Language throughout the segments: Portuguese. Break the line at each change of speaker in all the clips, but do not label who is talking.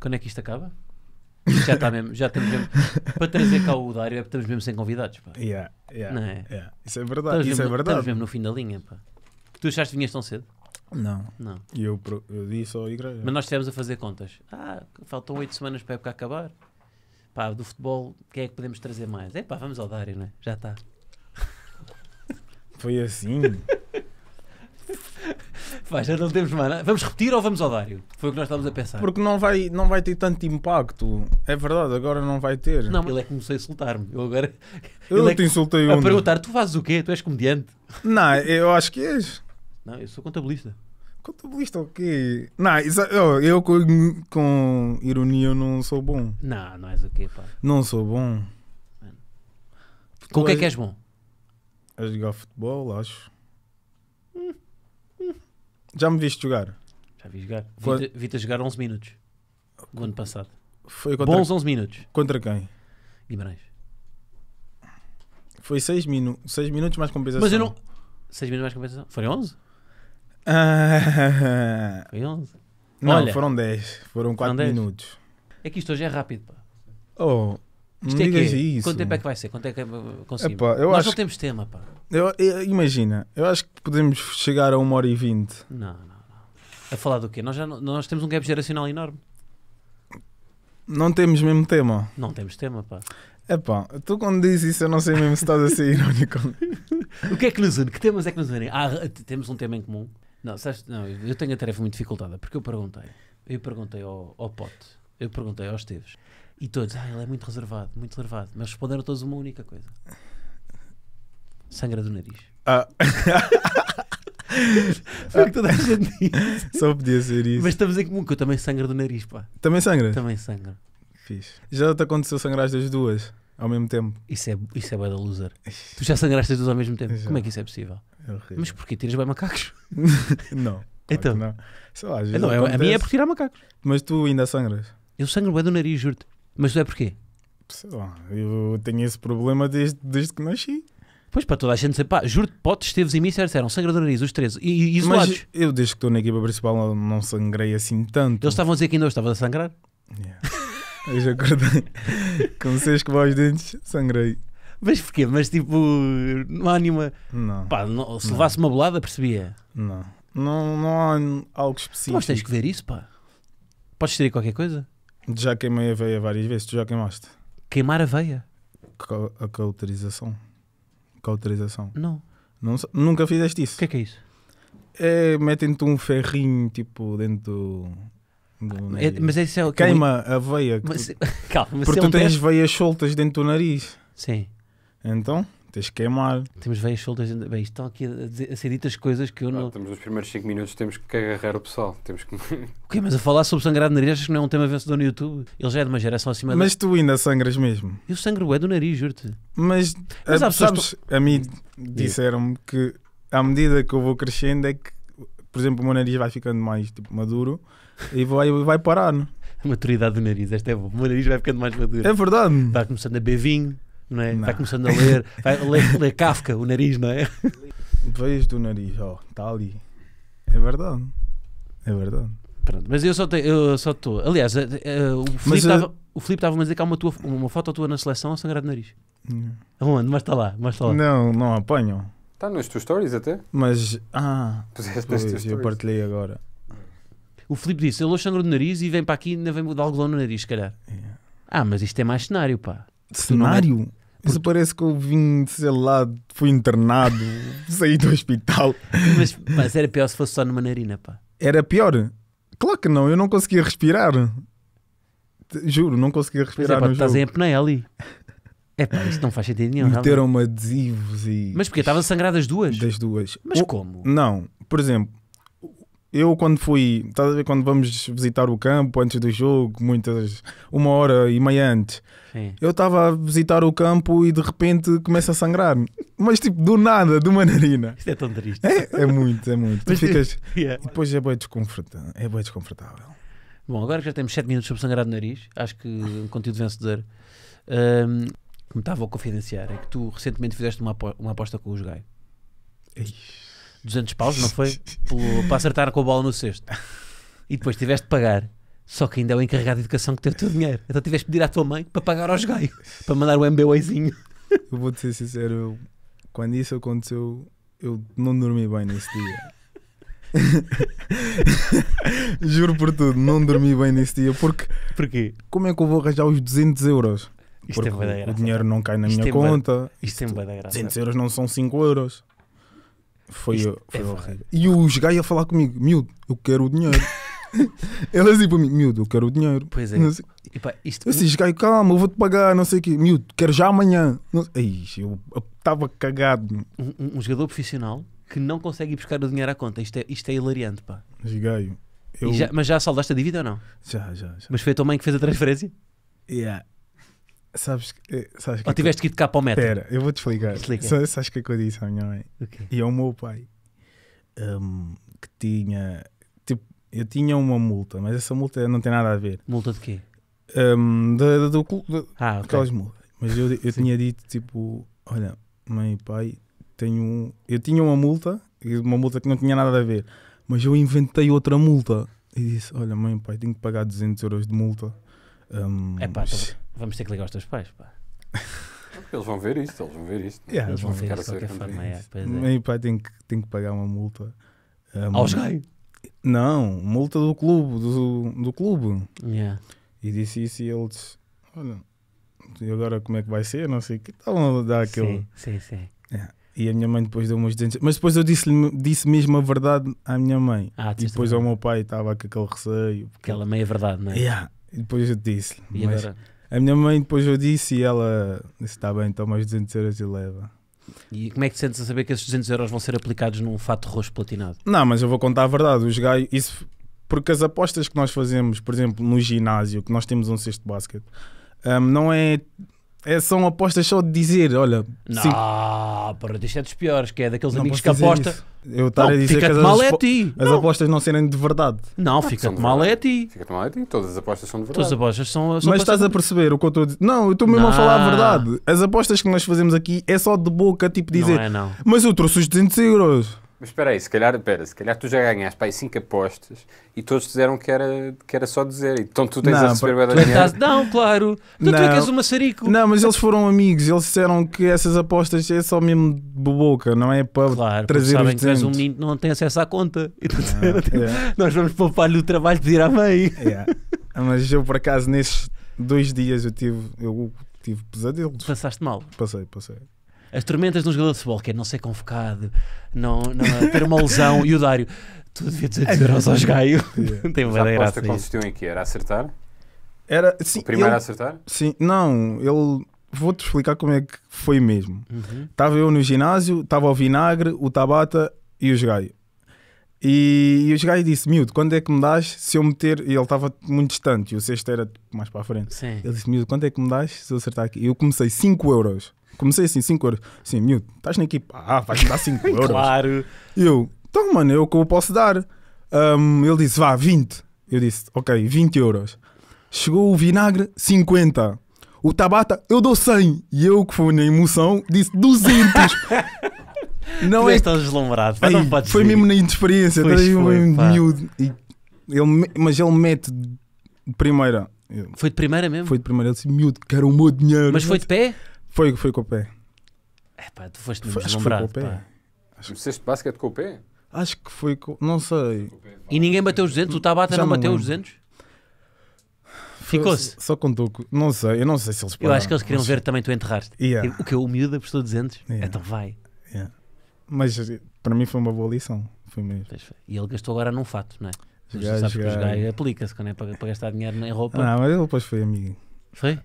Quando é que isto acaba? Já está mesmo, já temos mesmo. Para trazer cá o Dário, é estamos mesmo sem convidados. Pá. Yeah, yeah, Não é? yeah. Isso é verdade. Estamos isso é mesmo, é verdade. Estamos mesmo no fim da linha. Pá. Tu achaste que vinhas tão cedo?
Não. Não. E eu, eu disse ao igreja. Mas nós
estivemos a fazer contas. Ah, faltam oito semanas para a época acabar. Pá, do futebol, quem é que podemos trazer mais? É pá, vamos ao Dário, né?
Já está. Foi assim.
vai já não temos mais nada. Vamos repetir ou vamos ao Dário? Foi o que nós estávamos a pensar. Porque
não vai, não vai ter tanto impacto.
É verdade, agora não vai ter. Não, ele é que começou a insultar-me. Eu agora. Eu não é te insultei que... A perguntar, tu fazes o quê? Tu és comediante? Não, eu acho que és. Não, eu sou contabilista.
Contabilista o quê? Não, isso, eu, é- oh, eu com, com, ironia não sou bom.
Não, não és o quê, pá?
Não sou bom. Com o que é que és bom? A jogar futebol, acho. Já me viste jogar? Já vi
jogar. Quando... Vi-te vi jogar 11 minutos. No ano passado. Foi contra... Bons 11 minutos. Contra quem? Guimarães.
Foi 6 minu...
minutos mais compensação. Mas eu não. 6 minutos mais compensação? Foi 11?
Ah. Foi 11. Não, Olha, foram 10. Foram 4 minutos.
É que isto hoje é rápido. Pá.
Oh, isto é isso. Quanto tempo é que vai ser? Quanto é que é conseguimos? Epá, eu Nós acho... não temos tema, pá. Eu, eu, imagina, eu acho que podemos chegar a uma hora e vinte. Não, não,
não. A falar do quê? Nós, já, nós temos um gap geracional enorme.
Não temos mesmo tema.
Não temos tema, pá.
Epá, tu quando dizes isso eu não sei mesmo se estás a ser irónico.
O que é que nos une? Que temas é que nos unem? Ah, temos um tema em comum. Não, sabes, não, eu tenho a tarefa muito dificultada, porque eu perguntei. Eu perguntei ao, ao Pote, eu perguntei aos Esteves, e todos, ah, ele é muito reservado, muito reservado. Mas responderam todos uma única coisa: sangra do nariz. Ah. Foi toda a gente Só podia ser isso. Mas estamos em comum que eu também sangra do nariz, pá. Também sangra? Também sangra. Fixe. Já te aconteceu sangrar das duas ao mesmo tempo? Isso é, isso é bad loser. tu já sangraste as duas ao mesmo tempo? Já. Como é que isso é possível? É horrível. Mas porquê? Tiras bem macacos? não. então, não. Sei lá, então, é, a minha é por tirar macacos. Mas tu ainda sangras? Eu sangro bem do nariz, juro-te. Mas tu é porquê? Sei lá, eu tenho esse problema desde, desde que nasci. Pois, para toda a gente dizer, pá, juro-te, Potes, Esteves e disseram, eram nariz, os 13, e, e isolados. Mas eu, desde que estou na equipa
principal, não sangrei assim tanto. Eles estavam a dizer que ainda hoje estava a sangrar? Yeah. eu já acordei. Comecei a escovar os dentes, sangrei. Mas porquê? Mas tipo,
não há nenhuma. Não. Pá, não, se não. levasse uma bolada, percebia. Não. Não, não há algo específico. Mas tens que ver isso, pá. Podes ter qualquer coisa?
Já queimei a veia várias vezes, tu já queimaste? Queimar a veia? a cauterização. Cauterização. Não. não. Nunca fizeste isso. O que é que é isso? É, metem-te um ferrinho tipo dentro do. do ah, nariz. É, mas isso é o é Queima é... a veia. Mas, tu... calma, mas Porque tu é tens pés... veias soltas dentro do nariz. Sim. Então? tens que queimar.
Temos várias soltas, bem, estão aqui a, dizer, a ser ditas coisas que eu
não. Ah, estamos nos primeiros 5 minutos, temos que agarrar o pessoal. Temos que... o
quê? Mas a falar sobre sangrar de nariz, acho que não é um tema vencedor no YouTube? Ele já é de uma geração acima
Mas da... tu ainda sangras mesmo. Eu
sangro é do nariz,
juro-te. Mas, Mas a, ah, sabes, tu... a mim disseram-me que à medida que eu vou crescendo é que, por exemplo, o meu nariz vai
ficando mais tipo, maduro e vai, vai parar. Não? É? A maturidade do nariz, esta é boa. O meu nariz vai ficando mais maduro. É verdade. Vai começando a beber vinho não é? Não. Vai começando a ler, vai ler, ler Kafka, o nariz, não é?
Vejo do nariz, ó, oh, está ali. É verdade.
É verdade. Pronto, mas eu só eu só estou. Aliás, uh, uh, o Filipe estava a dizer que há uma, tua, uma foto tua na seleção a sangrar de nariz. Não. Mas está lá, mas está lá. Não,
não apanham.
Está nos teus stories até.
Mas, ah, pois, é, eu
partilhei agora.
O Filipe disse, ele sangro de nariz e vem para aqui e ainda vem de algodão no nariz, se calhar. Yeah. É. Ah, mas isto é mais cenário, pá. É- cenário?
Porque... Isso parece que eu vim, sei lá,
fui internado, saí do hospital. Mas, mas era pior se fosse só numa narina, pá.
Era pior? Claro que não, eu não conseguia respirar. Juro, não conseguia respirar. Pois é, estás em
apneia ali. É pá, isto não faz sentido nenhum. Meteram-me adesivos e. Mas porque? Estavam as duas? Das duas. Mas o... como? Não, por exemplo,
eu quando fui, estás a ver quando vamos visitar o campo antes do jogo, muitas, uma hora e meia antes, Sim. eu estava a visitar o campo e de repente começa a sangrar. Mas tipo, do nada, de uma narina. Isto é tão triste. É, é muito, é muito. tu ficas. Yeah. E depois é bem desconfortável. É bem desconfortável.
Bom, agora que já temos 7 minutos sobre sangrar de nariz, acho que um conteúdo vencedor. Um, que me estava a confidenciar é que tu recentemente fizeste uma, aposta, uma aposta com os Jogai. É 200 paus, não foi? Pelo, para acertar com a bola no cesto. E depois tiveste de pagar. Só que ainda é o encarregado de educação que teve o teu dinheiro. Então tiveste de pedir à tua mãe para pagar aos gaios, para mandar o MBWzinho. Eu vou-te ser sincero, eu,
quando isso aconteceu, eu não dormi bem nesse dia. Juro por tudo, não dormi bem nesse dia. Porque Porquê? como é que eu vou arranjar os 200 euros? Isto é porque é o dinheiro não cai na minha é conta. Isto, é isto é 200 euros não são 5 euros. Foi, Isto foi é horrível. E os gajos a falar comigo, miúdo, eu quero o dinheiro. Elas assim para mim, miúdo, eu quero o dinheiro. Pois é. Não sei. E pá, isto... Eu disse, calma, eu vou-te pagar, não sei o quê. Miúdo, quero já amanhã. Não... eu estava cagado.
Um, um, um, jogador profissional que não consegue ir buscar o dinheiro à conta. Isto é, isto é hilariante, pá. Gaio, eu... já, mas já saldaste a dívida ou não? Já, já, já. Mas foi a tua mãe que fez a transferência? Yeah.
Sabes, sabes
que Ou eh, tiveste que ir de cá para o metro? Espera,
eu vou-te explicar. Explica. Sabes o que é que eu disse à minha mãe? Okay. E ao meu pai, um, que tinha. Tipo, eu tinha uma multa, mas essa multa não tem nada a ver. Multa de quê? Um, da, do clube. Ah, okay. multas. Mas eu, eu tinha dito, tipo, olha, mãe e pai, tenho, eu tinha uma multa, uma multa que não tinha nada a ver, mas eu inventei outra multa. E disse, olha, mãe e pai, tenho que pagar 200 euros de multa. Um, é pá, então
vamos ter que ligar aos teus pais, pá. É eles vão
ver isto, eles vão ver isto. Yeah, eles vão, vão de qualquer forma. É,
Meu pai tem que, tem que pagar uma multa. Um, Aos gaios? Não, multa do clube. Do, do clube. Yeah. E disse isso e ele disse: Olha, e agora como é que vai ser? Não sei que. tal a dar aquele. Sim, sim, sim. Yeah. E a minha mãe depois deu umas dentes. Mas depois eu disse, disse mesmo a verdade à minha mãe. Ah, e depois ao meu pai estava com aquele receio. Porque... Aquela meia verdade, não é? Yeah. E depois eu disse. E mas agora? A minha mãe, depois eu disse e ela disse: está bem, toma os 200 euros e leva.
E como é que te sentes a saber que esses 200 euros vão ser aplicados num fato roxo platinado?
Não, mas eu vou contar a verdade. Os gajos, isso, porque as apostas que nós fazemos, por exemplo, no ginásio, que nós temos um cesto de basquete, um, não é é, são apostas só de dizer, olha. Não, sim.
porra, isto é dos piores, que é daqueles não amigos que aposta. Eu estar a dizer que as, mal é ti. as
apostas não serem de
verdade. Não, fica-te mal é ti. Fica-te mal é ti, todas as apostas são de verdade. Todas as apostas são. são Mas estás a perceber
o que eu estou a dizer? Não, eu estou mesmo não. a falar a verdade. As apostas que nós fazemos aqui é só de boca, tipo dizer. Não é, não. Mas eu trouxe os 200 euros.
Mas espera aí, se calhar, espera se calhar tu já ganhaste para 5 apostas e todos disseram que era, que era só dizer. Então tu tens não, a receber bem dinheiro. Estás, não, claro. Então não, tu é que és um
maçarico. Não, mas eles foram amigos. Eles disseram que essas apostas é só mesmo de boca, não é para claro, trazer sabem que és um
menino não tem acesso à conta. Então, yeah.
Nós vamos poupar-lhe o trabalho de ir à mãe. Yeah. Mas eu, por acaso, nesses dois dias eu tive, eu tive pesadelos. Passaste mal? Passei, passei.
As tormentas de um jogador de futebol, que é não ser convocado, não, não é ter uma lesão e o Dário. Tu devia dizer euros aos aos
gaio. tem Mas a verdadeira aposta graça nisso. consistiu em que? Era acertar? Era, sim, O primeiro ele- a acertar?
Sim, não, ele. Vou-te explicar como é que foi mesmo. Uhum. Estava eu no ginásio, estava o Vinagre, o Tabata e o Jogaio. E, e o Jogaio disse: Miúdo, quando é que me das se eu meter. E ele estava muito distante e o sexto era tipo, mais para a frente. Sim. Ele disse: Miúdo, quanto é que me das se eu acertar aqui? E eu comecei 5 euros. Comecei assim, 5 euros. Assim, miúdo, estás na equipa. Ah, vais me dar 5 euros. claro. E eu, então, mano, é o que eu posso dar. Um, ele disse, vá, 20. Eu disse, ok, 20 euros. Chegou o vinagre, 50. O Tabata, eu dou 100. E eu, que fui na emoção, disse 200.
não tu é. Estás deslumbrado. Ei, não foi mesmo na inexperiência. foi, mesmo
miúdo. E ele, mas ele mete de primeira. foi de primeira mesmo? Foi de primeira. Ele disse, miúdo, quero o meu dinheiro. Mas foi de pé? Foi, foi com o pé.
É pá, tu foste foi, acho que foi com o pé. Pá. Acho... Comeceste basquete com o pé?
Acho que foi com. Não sei. E
ninguém bateu os 200? O Tabata não, não bateu os 200?
Ficou-se. Só com Duco. Não sei, eu não sei se eles pararam. Eu acho que eles queriam mas... ver também tu enterraste. Yeah.
O que? O miúdo apostou 200? Yeah. Então vai. Yeah.
Mas para mim foi uma boa lição. Foi mesmo.
E ele gastou agora num fato, não é? Os gajos, sabes que os gajos aplica-se quando é para, para gastar dinheiro em roupa. Não, mas
ele depois foi amigo.
Foi?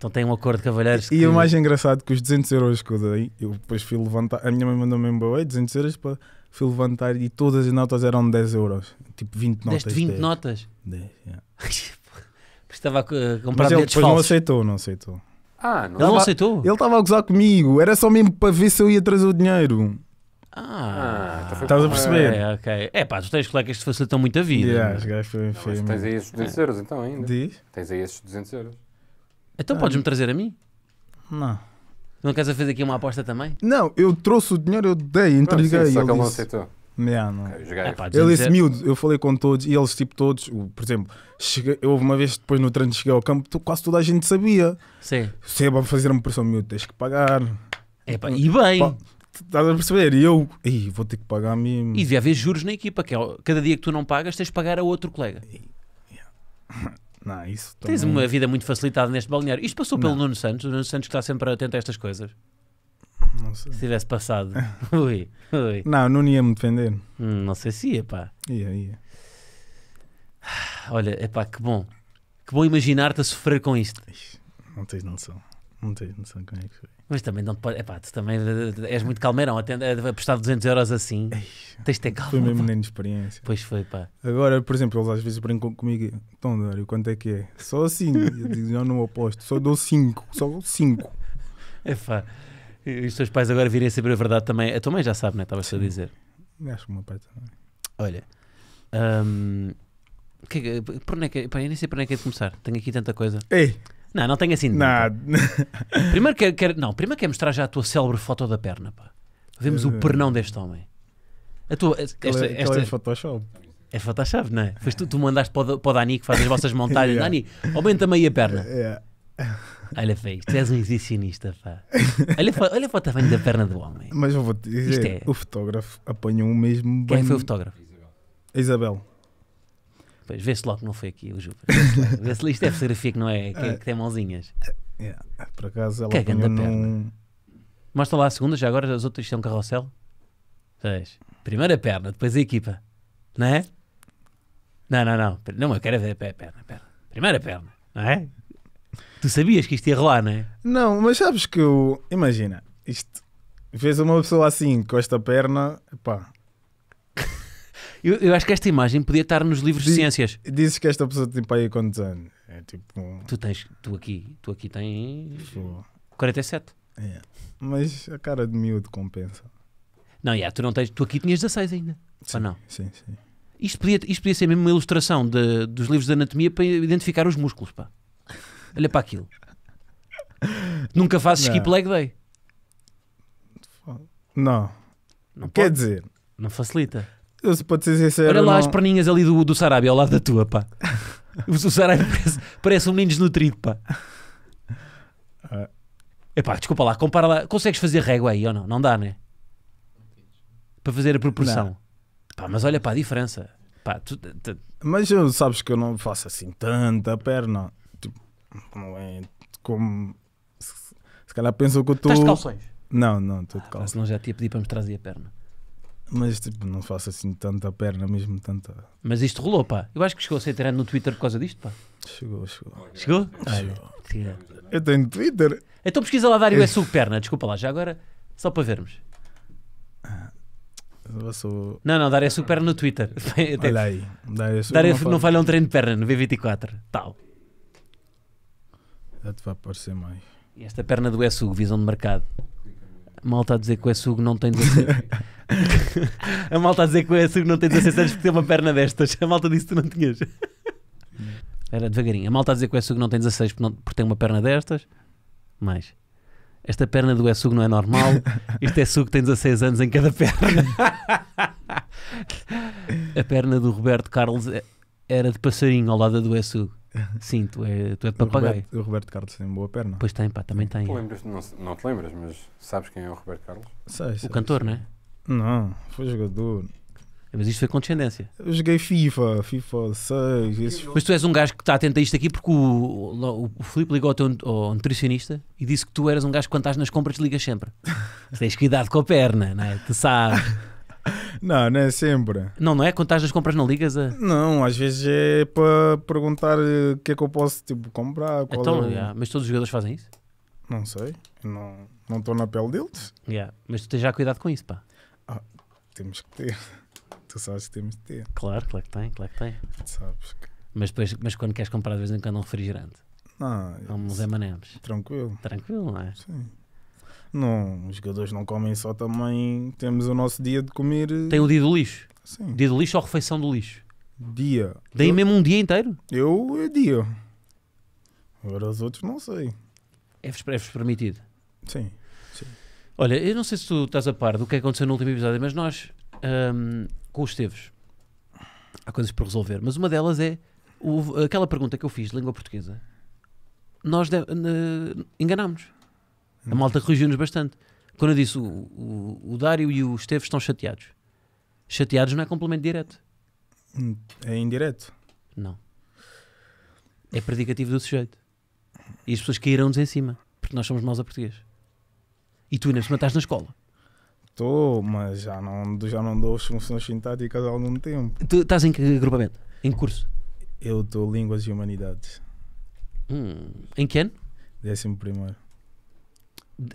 Então tem um acordo de cavalheiros. E que... o mais
engraçado é que os 200 euros que eu dei, eu depois fui levantar, a minha mãe mandou-me embora, 200 euros para fui levantar e todas as notas eram 10 euros, tipo 20 notas. Deste 20 10.
notas? 10, yeah. Estava a comprar Mas ele depois falsos. não aceitou,
não aceitou. Ah, não. Ele não aceitou? Ele estava a gozar comigo, era só mesmo para ver se eu ia trazer o dinheiro.
Ah, ah então estás a perceber? É, ok. É pá, tu tens colegas que te facilitam muito a vida. Yeah, é? mas...
Foi, foi mas tens aí esses 200 é. euros então ainda. Diz? Tens aí esses 200 euros.
Então ah, podes-me trazer a mim? Não. Não queres fazer aqui uma aposta também?
Não, eu trouxe o dinheiro, eu dei, entreguei. só que ele não aceitou. Yeah, não.
É, pá, ele, disse miúdo,
eu falei com todos e eles, tipo, todos, por exemplo, cheguei, eu houve uma vez depois no treino cheguei ao campo, tu, quase toda a gente sabia. Sim. Se para fazer uma pressão, miúdo, tens que pagar. É, pá, e bem. estás a perceber? E eu, Ei, vou ter que pagar mesmo. E
devia haver juros na equipa, que é, cada dia que tu não pagas, tens de pagar a outro colega. Yeah. Não, isso Tens uma vida muito facilitada neste balneário. Isto passou pelo não. Nuno Santos, o Nuno Santos que está sempre atento a estas coisas. Não sei. Se tivesse passado. ui, ui. Não, não ia me defender. Hum, não sei se ia, pá. Ia, ia. Olha, é pá, que bom. Que bom imaginar-te a sofrer com isto. Não tens noção. Não tens noção como é que foi. Mas também não te pode. Epá, tu também eh, eh, és muito calmeirão. Eh, apostar 200 euros assim. tens de ter calma. Foi mesmo nem experiência. Pois foi, pá.
Agora, por exemplo, eles às vezes brincam comigo. Então, Dário, quanto é que é? Só assim. Eu digo, não, não aposto. Só dou 5. Só dou 5.
É pá. E os teus pais agora virem a saber a verdade também. A tua mãe já sabe, não é? Estavas a dizer.
Acho que o meu pai também.
Olha. Hum, é que, por onde é que, pá, eu nem sei por onde é que é de começar. Tenho aqui tanta coisa. Ei! Não, não tenho assim nada. primeiro quero, não, primeiro quer mostrar já a tua célebre foto da perna, pá. Vemos o pernão deste homem.
A tua, esta, esta, esta é
Photoshop. É Photoshop, não é? Pois tu, tu mandaste para o, para o Dani que faz as vossas montagens. yeah. Dani, aumenta-me aí a perna. Yeah. Olha, fez, tu és um exicionista, pá. Olha, olha para o tamanho da perna do homem. Mas eu vou te dizer, é... o fotógrafo apanhou o mesmo. Bem... Quem foi o fotógrafo? Isabel. Pois, vê-se logo que não foi aqui o Jupas. Vê-se, isto é fotografia que não é, que, é, que tem mãozinhas. Yeah, é, é, por acaso ela Cagando a perna. Num... Mostra lá a segunda, já agora as outras são carrossel. Vês? primeira perna, depois a equipa. Não é? Não, não, não. Não, eu quero ver a perna, a perna. primeira perna, não é? Tu sabias que isto ia rolar, não é? Não, mas sabes que eu. Imagina, isto.
Vês uma pessoa assim com esta perna, pá, eu, eu acho
que esta imagem podia estar nos livros de ciências. Dizes que esta pessoa tem tipo, pai aí quantos anos? É tipo. um- Tu tens, tu aqui, tu aqui tens Pô, 47.
é. Mas a cara
de miúdo compensa. Não, yeah, tu não tens, tu aqui tinhas 16 ainda. Ou não? Sim, sim. Isto podia, isto podia ser mesmo uma ilustração de- dos livros de anatomia para identificar os músculos, pá. Olha para aquilo. Nunca fazes skip leg day. Não, Não, quer pode, dizer, não facilita se pode ser sincero. Olha lá não... as perninhas ali do, do Sarabia ao lado da tua, pá. o Sarabia parece, parece um menino desnutrido, pá. É Epá, desculpa lá, compara lá. Consegues fazer régua aí ou não? Não dá, né? Para fazer a proporção. Pá, mas olha para a diferença. Pá, tu, tu...
Mas sabes que eu não faço assim tanta perna. Tipo, não é como. Se, calhar pensam que eu estou. Tô... Estás de calções? Não, não, estou de ah, calções. Ah, não já tinha pedido para me trazer a perna. Mas tipo, não faço assim tanta perna mesmo,
tanta. Mas isto rolou, pá. Eu acho que chegou a ser tirado no Twitter por causa disto, pá. Chegou, chegou. Chegou? Ah, chegou. Eu tenho Twitter. Então pesquisa lá Dário é perna. desculpa lá, já agora, só para vermos.
Ah, sou...
Não, não, Dário é perna no Twitter. Olha aí. Dário, é Dário é não, não falha um treino de perna no V24. Tal.
Já te vai aparecer mais. E
esta perna do é SU, visão de mercado. A malta a dizer que o Sugo não tem 16 A malta a dizer que o Sugo não tem 16 anos porque tem uma perna destas. A malta disse que tu não tinhas. Era devagarinho. A malta a dizer que o Sugo não tem 16 porque, não, porque tem uma perna destas. Mais. Esta perna do Sugo não é normal. Este Sugo tem 16 anos em cada perna. A perna do Roberto Carlos é, era de passarinho ao lado do Sugo. Sim, tu é, tu é de papagaio. O Roberto, o Roberto Carlos tem boa perna. Pois tem, pá, também tem. Tu
lembras, não, não te lembras, mas sabes quem é o Roberto Carlos? Sei, sei, o
cantor, sei. não é? Não, foi jogador. É, mas isto foi condescendência. Eu joguei FIFA, FIFA 6. Esses... Pois tu és um gajo que está atento a isto aqui porque o, o, o Filipe ligou ao teu ao nutricionista e disse que tu eras um gajo que quando estás nas compras ligas sempre. tens cuidado com a perna, não é? Tu sabes. Não, não é sempre. Não, não é? Quando estás nas compras não ligas a...
Não, às vezes é para perguntar eh, o que é que eu posso tipo, comprar.
Qual então, é o... yeah, mas todos os jogadores fazem isso? Não sei,
não estou na pele deles.
Yeah, mas tu tens já cuidado com isso, pá. Ah, temos que ter. Tu sabes que temos que ter. Claro, claro que tem, claro que tem. sabes que... Mas, depois, mas quando queres comprar de vez em quando um refrigerante? Não. vamos é M&M's? Tranquilo. Tranquilo, não é?
Sim. Não, os jogadores não comem só também. Temos o nosso dia de comer. Eh, Tem o dia
do lixo? Sim. Dia do lixo ou refeição do lixo? Dia. Daí eu, mesmo um dia inteiro? Eu é dia. Agora os outros não sei. É-vos é permitido? Sim, sim, Olha, eu não sei se tu estás a par do que aconteceu no último episódio, mas nós, hum, com os Teves, há coisas para resolver. Mas uma delas é o, aquela pergunta que eu fiz de língua portuguesa. Nós eh, enganámos-nos. A malta corrigiu-nos bastante. Quando eu disse o, o, o Dário e o Esteves estão chateados. Chateados não é complemento direto. É indireto. Não. É predicativo do sujeito. E as pessoas caíram-nos em cima. Porque nós somos maus a português. E tu ainda estás na escola.
Estou, mas já não, já não dou as funções sintáticas há algum tempo.
Tu estás em que agrupamento? Em curso?
Eu estou Línguas e Humanidades.
Hum, em que ano? Décimo primeiro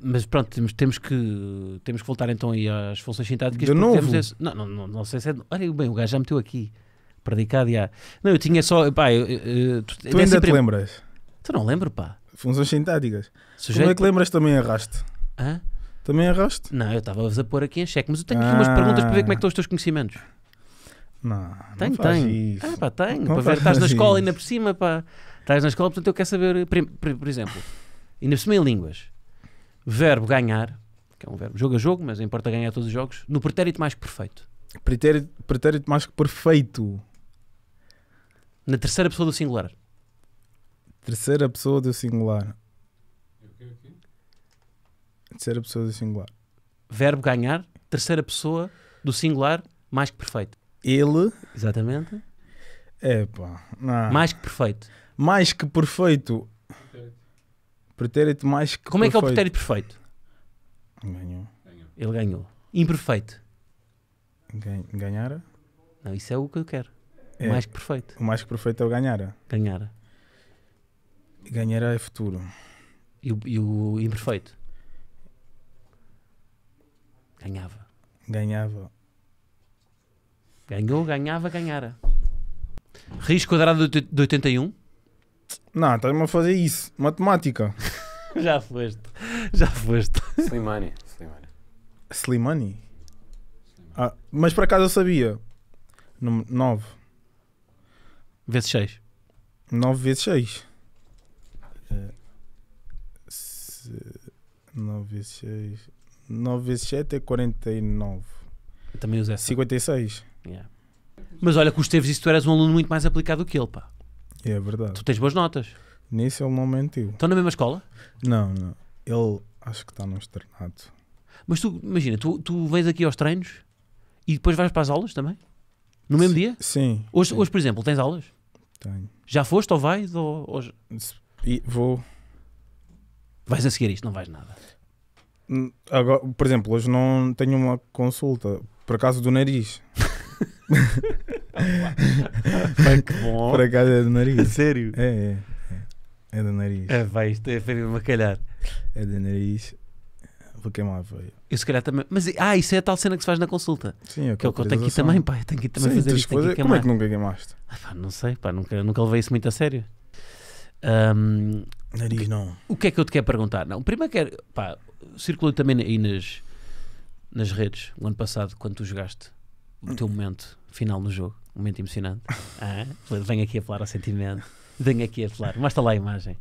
mas pronto, temos, temos, que, temos que voltar então aí às funções sintáticas. De novo? Esse, não, não, não, não, sei se é. Olha, bem, o gajo já meteu aqui. Predicado e Não, eu tinha só. Pá, eu, eu, tu, tu ainda te lembras? Tu não
lembro, pá. Funções sintáticas. Sujeito... Como é que
lembras também arraste? Hã? Também arraste? Não, eu estava-vos a pôr aqui em cheque, mas eu tenho aqui umas ah. perguntas para ver como é que estão os teus conhecimentos. Não, tenho, não faz tenho. Isso. Ah, pá, tenho. Não para ver, estás na escola isso. ainda por cima, pá. Estás na escola, portanto eu quero saber, por, por exemplo, ainda por cima em línguas verbo ganhar, que é um verbo jogo a jogo, mas importa ganhar todos os jogos, no pretérito mais perfeito. Pretérito, pretérito mais perfeito. Na terceira pessoa do singular. Terceira
pessoa do singular.
Terceira pessoa do singular. Verbo ganhar, terceira pessoa do singular, mais que perfeito. Ele.
Exatamente. Epá, não. Mais que perfeito. Mais que perfeito.
Okay.
Pretérito mais que Como é que é o perfeito. pretérito perfeito? Ganhou. Ele ganhou. Imperfeito. Gan- Ganhara? Não, isso é o que eu quero. É. Mais que perfeito. O mais que perfeito é o ganhara. Ganhar. Ganhara é futuro. E o, e o imperfeito? Ganhava. Ganhava. Ganhou, ganhava, ganhara. risco quadrado de 81 não, estás-me a fazer
isso. Matemática. já foste.
Já foste. Slimani. Slimani.
Slimani? Ah, mas por acaso eu sabia. 9. Vezes 6. 9 vezes 6. 9 eh, vezes 6. 9 vezes 7 é 49. também usei 56.
Yeah. Mas olha, com os teves isso tu eras um aluno muito mais aplicado que ele, pá. É verdade. Tu tens boas notas. Nisso ele não mentiu. Estão na mesma escola?
Não, não. Ele acho que está no externato.
Mas tu, imagina, tu, tu vens aqui aos treinos e depois vais para as aulas também? No mesmo dia? Sim. Hoje, sim. hoje por exemplo, tens aulas? Tenho. Já foste ou vais? Ou, ou... E vou. Vais a seguir isto? Não vais nada. Agora, por exemplo,
hoje não tenho uma consulta por acaso do nariz. Mas que bom. Por acaso é do nariz. Sério? É, é, é. É do nariz. É, vai, isto é a calhar. É do nariz. Vou queimar, foi. Eu
se calhar também. Mas, ah, isso é a tal cena que se faz na consulta. Sim, é, é que eu tenho que ir também, pá. Eu tenho que ir também Sim, fazer isso. Fazer... Como é que nunca queimaste? Ah, pá, não sei, pá. Nunca, nunca levei isso muito a sério. Um, nariz, que, não. O que é que eu te quero perguntar? Não, primeiro quero. Pá, circulou também aí nas, nas redes, o ano passado, quando tu jogaste o teu hum. momento final no jogo, um momento emocionante. Ah, venho aqui falar ao sentimento, venho aqui a mas Mostra lá a imagem.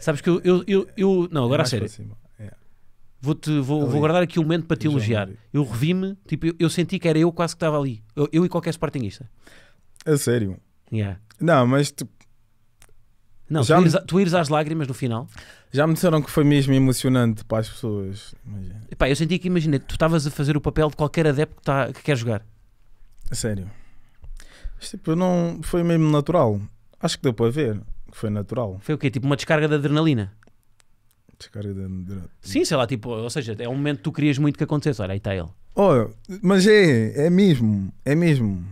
Sabes que eu, eu, eu, eu não, agora é a sério. É. Vou, -te, vou, vou guardar aqui um momento para te elogiar. Eu revi-me, tipo, eu, eu, senti que era eu quase que estava ali. Eu, eu e qualquer sportinguista.
A sério? Yeah.
Não, mas tu. Não, já tu, ires, tu ires às lágrimas no final. Já me disseram que foi mesmo emocionante para as pessoas. Imagina. É. pá, eu senti que, imagina, tu estavas a fazer o papel de qualquer adepto que, tá, que quer jogar.
A sério. tipo, não, foi mesmo natural. Acho que deu para ver que foi natural.
Foi o quê? Tipo uma descarga de adrenalina? Descarga de adrenalina. Sim, sei lá, tipo, ou seja, é um momento que tu querias muito que acontecesse. Olha, aí está ele.
Oh, mas é, é mesmo, é mesmo.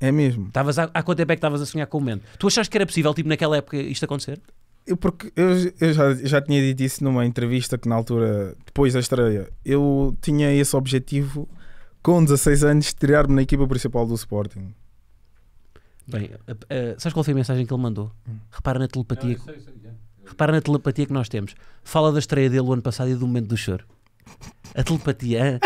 É mesmo.
Estavas a há quanto tempo é que estavas a sonhar com o momento? Tu achaste que era possível, tipo, naquela época isto acontecer?
eu, porque eu, eu já, já, tinha dito isso numa entrevista que na altura, depois da estreia, eu tinha esse objetivo com 16 anos tirar-me na equipa principal do Sporting.
Bem, uh, uh, sabes qual foi a mensagem que ele mandou? Hum. Repara na telepatia. Não, ah, sei, sei, repara na telepatia que nós temos. Fala da estreia dele o ano passado e do momento do choro. A telepatia.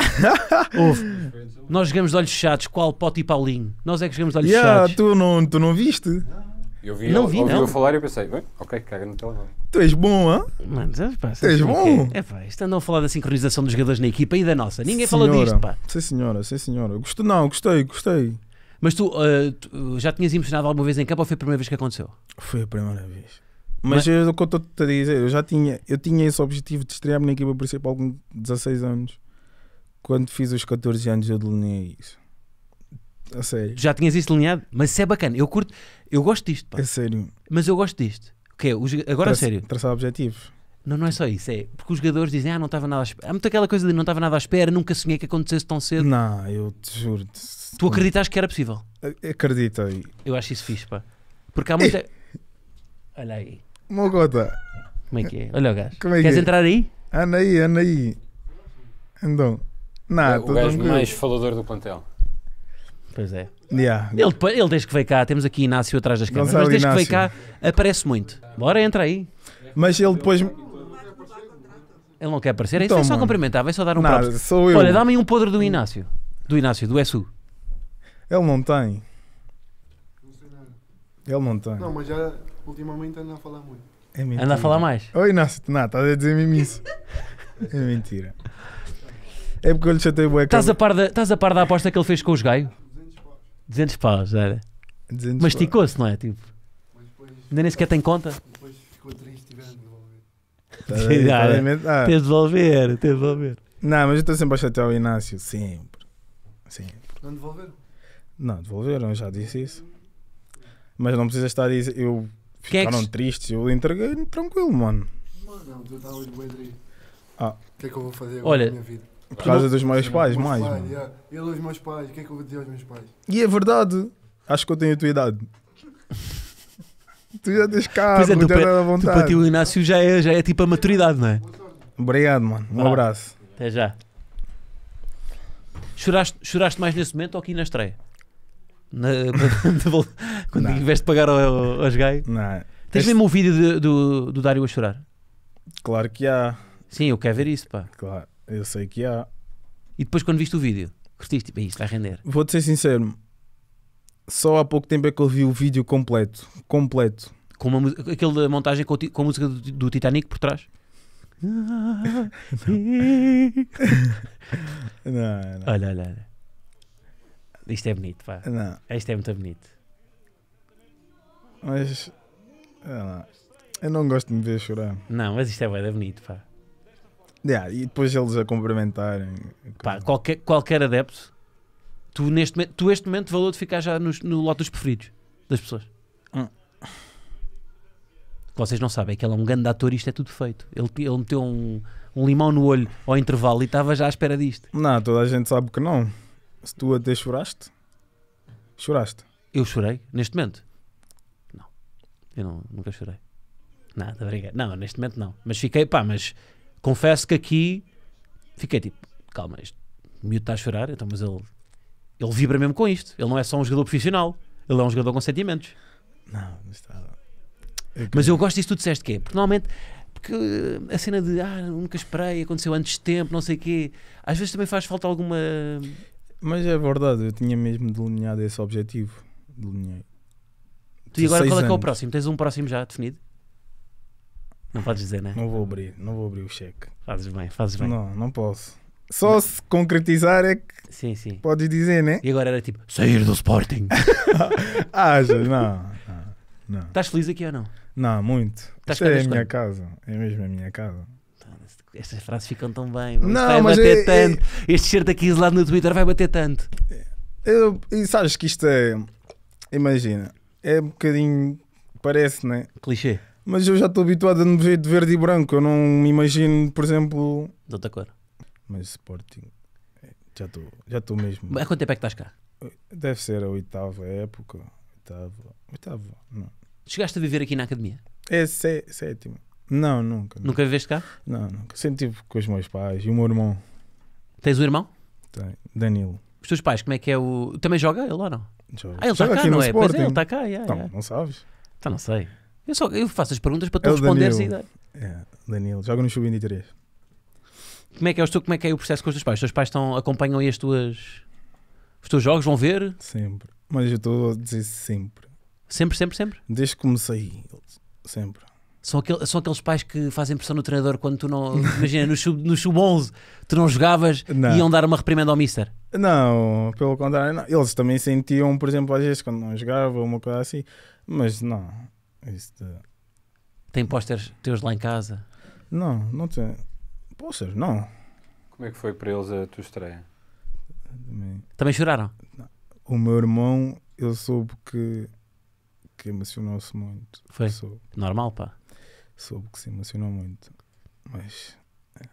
Houve. Nós jogamos de olhos fechados, qual Pote e Paulinho. Nós é que jogamos de olhos yeah, fechados. Tu não, tu não viste? Não. Eu vi, não vi, ouvi não. eu
falar e eu pensei, ok,
caga no telefone.
Tu és bom, hã? Mano, pá, Tu és bom.
É, pá, isto andam a falar da sincronização dos jogadores na equipa e da nossa. Ninguém falou disto, pá. Sim, senhora, sim, senhora. Gostei, não, gostei, gostei. Mas tu, eh, tu já tinhas emocionado alguma vez em campo ou foi a primeira vez que aconteceu?
Foi a primeira vez. Mas, Mas- eu, o que eu estou-te a dizer, eu já tinha, eu tinha esse objetivo de estrear-me na equipa principal com 16 anos. Quando fiz os 14 anos, eu delinei isso.
A sério. já tinhas isso delineado? Mas isso é bacana. Eu curto, eu gosto disto, pá. A sério. Mas eu gosto disto. O que Os, agora a sério. Traçar objetivos. Não, não é só isso. É porque os jogadores dizem, ah, não estava nada à espera. Há muito aquela coisa de não estava nada à espera, nunca sonhei que acontecesse tão cedo. Não, eu te juro. Tu acreditas que era possível? Acreditei. Eu acho isso fixe, pá. Porque há muita. Eh. Olha aí. Uma gota. Como é que é? Olha o gajo. Como é que Queres é? entrar aí?
Anda aí, anda aí. Então. Não, o gajo mais
falador do plantel.
Pois é. Yeah. Ele, ele desde que veio cá, temos aqui Inácio atrás das câmeras, mas desde Inácio. que veio cá aparece muito. Bora, entra aí. Mas ele depois. Ele não quer aparecer, é isso, é então, só mano. cumprimentar, vai só dar um Nada, sou eu. Olha, dá-me um podre do Inácio. Do Inácio, do SU. Ele não tem.
Ele não tem. Não,
mas já ultimamente anda a falar muito.
É mentira. Anda a falar mais. Oi, Inácio, não, estás a dizer mim isso.
é mentira. É porque eu lhe chatei o Estás a, par da, estás a par da aposta que ele fez com os gaio? 200 paus, era. 200 Mas esticou-se, não é? Tipo, ainda nem sequer tem conta. Depois ficou triste e tiveram
de devolver. Tá,
tá ah.
Tens de devolver, tens devolver. Não, mas eu estou sempre a chatear o Inácio, sempre.
sempre. Não devolveram?
Não, devolveram, eu já disse isso. Mas não precisa estar a dizer, eu é que ficaram é que... tristes, eu entreguei tranquilo, mano.
Mano, não, tu estavas tá bem triste. Ah. O que é que eu vou fazer agora Olha, na minha vida? Por causa dos meus pais, mais. Pai, mano. Yeah. meus pais, o que é que eu vou dizer aos meus pais?
E é verdade. Acho que eu tenho a tua idade.
tu já tens carro, é, vontade. Tu para ti o
Inácio já é, já é tipo a maturidade, não é? Obrigado, mano. Um abraço. Até já. Choraste, choraste mais nesse momento ou aqui na estreia? Na, quando tiveste de pagar aos gay? Não. Tens este... mesmo o vídeo de, do, do Dário a chorar? Claro que há. Sim, eu quero ver isso, pá. Claro. Eu sei que há. E depois, quando viste o vídeo, curtiste, bem, tipo, isto vai render.
Vou-te ser sincero, só há pouco tempo é que eu vi o vídeo completo. Completo.
Com uma, aquele da montagem com, com a música do, do Titanic por trás?
não.
não, Olha, olha, olha. Isto é bonito, pá. Não. Isto é muito bonito.
Mas. Eu não gosto de me ver chorar.
Não, mas isto é bem bonito, pá. Yeah, e depois eles a cumprimentarem. Pá, qualquer, qualquer adepto, tu neste, momento, tu este momento valor de ficar já nos, no lote dos preferidos das pessoas. Hum. Vocês não sabem, é que ele é um grande ator e isto é tudo feito. Ele, ele meteu um, um limão no olho ao intervalo e estava já à espera disto. Não, toda a gente sabe que não. Se tu até choraste, choraste. Eu chorei, neste momento? Não. Eu não, nunca chorei. Nada, obrigado. Não, neste momento não. Mas fiquei, pá, mas confesso que aqui fiquei tipo, calma, isto, o miúdo está a chorar, então, mas ele, ele vibra mesmo com isto. Ele não é só um jogador profissional, ele é um jogador com sentimentos.
Não, está.
Eu mas eu gosto disso que tu disseste que é, porque normalmente porque eh, a cena de ah, nunca esperei, aconteceu antes de tempo, não sei o quê, às vezes também faz falta alguma. Mas é verdade,
eu tinha mesmo delineado esse objetivo. Delineei. Tu e agora qual é que é o próximo?
Tens um próximo já definido?
Não podes dizer, né? Não vou
abrir, não vou abrir o cheque. Fazes bem, fazes bem.
Não, não posso. Só se concretizar é que sim, sim. podes dizer, né?
E agora era tipo, sair do Sporting. ah não,
não, não. Estás feliz aqui ou não? Não, muito. Estás Isto é a minha casa. É mesmo a minha casa. Estas
frases ficam tão bem. Não, vai mas bater é, é- tanto. É... Este shirt aqui isolado no Twitter vai bater tanto.
Eu, e sabes que isto é. Imagina. É um bocadinho. Parece, né? Clichê. Mas eu já estou habituado a me ver de verde e branco. Eu não me imagino, por exemplo. De outra cor. Mas Sporting. É, já estou já mesmo. Há quanto tempo é que estás cá? Deve ser a oitava época. Oitava. Oitava, não. Chegaste
a viver aqui na academia? É sé, sétimo.
Não, nunca.
Nunca, viveste cá? Não,
nunca. Sempre estive com os meus pais e o meu irmão. Tens um
irmão? Tem, Danilo. Os teus pais, como é que é o. Também joga ele ou não? Joga. Ah, ele está cá, não é? Sporting. Pois é, ele está cá, yeah, Então, yeah. não sabes? Então, não sei. Eu, só, eu faço as perguntas para tu é responderes e
É, Danilo, joga no Sub-23.
Como é que é o como é que é o processo com os teus pais? Os teus pais estão, acompanham aí as tuas os teus jogos, vão ver?
Sempre. Mas eu estou a dizer sempre. Sempre, sempre, sempre? Desde que comecei,
sempre. São, são aqueles pais que fazem pressão no treinador quando tu não. imagina, no sub-11 no sub 11, tu não jogavas e iam dar uma reprimenda ao mister? Não,
pelo contrário, não. eles também sentiam, por exemplo, às vezes quando não jogava, uma coisa assim, mas não
este... Tem pósteres teus lá em casa? Não, não tem. Pósteres,
não. Como é que foi para eles a tua estreia?
Também, Também choraram?
O meu irmão, eu soube que, que emocionou-se muito. Foi? Soube. Normal, pá. Soube que se emocionou muito. Mas. É.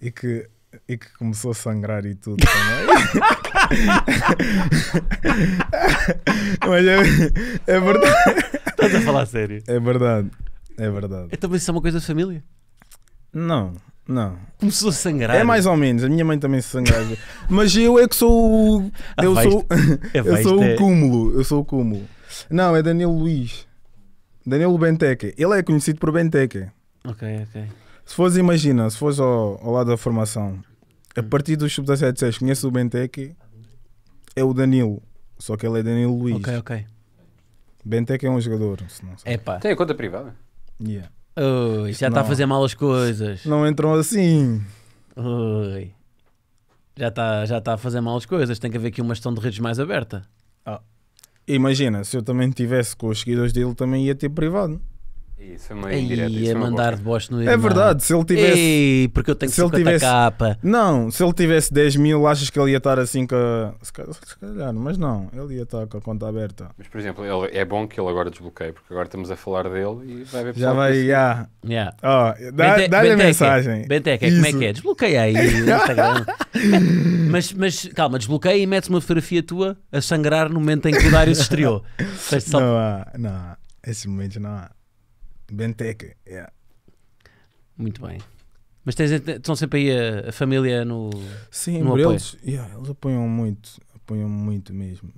E que e que começou a sangrar e tudo também. Mas é, é
verdade. Estás a falar sério?
É verdade. É verdade.
Então, mas isso é uma coisa de família?
Não, não. Começou a sangrar. É mais ou menos. A minha mãe também se sangrava. mas eu é que sou o. Eu sou, eu sou o é- cúmulo. Eu sou o cúmulo. Não, é Danilo Luiz. Danilo Benteca. Ele é conhecido por Benteca. Ok, ok. Se fores, imagina, se fores ao, ao lado da formação, a hum. partir dos sub-17 6 o Benteke, é o Danilo. Só que ele é Danilo Luiz. Ok, ok. Benteke é um jogador. Se não
sabe. Tem a conta privada?
Yeah. Ui, já está a fazer mal as coisas.
Não entram assim.
Ui. Já está já tá a fazer mal as coisas. Tem que haver aqui uma gestão de redes mais aberta. Oh.
Imagina, se eu também tivesse com os seguidores dele, também ia ter privado. Isso é meio Ei, indireta. Isso é mandar de bosta no é irmão. É verdade, se ele tivesse. Ei, porque eu tenho se ele tivesse, capa. Não, se ele tivesse 10 mil, achas que ele ia estar assim com a. Se calhar, mas não, ele ia estar com a conta aberta.
Mas por exemplo, ele, é bom que ele agora desbloqueie, porque agora estamos a falar dele e vai ver Já vai, já. Yeah. Oh, Dá-lhe dá a mensagem. Benteca, é, como é que é? Desbloqueia aí o Instagram.
mas, mas calma, desbloqueia e metes uma fotografia tua a sangrar no momento em que o Dário se estreou. não há,
não há. Esse momento não há. Benteca, yeah.
Muito bem. Mas tens, estão sempre aí a, a família no. Sim, no apoio. eles, yeah,
eles apoiam muito, apoiam muito mesmo.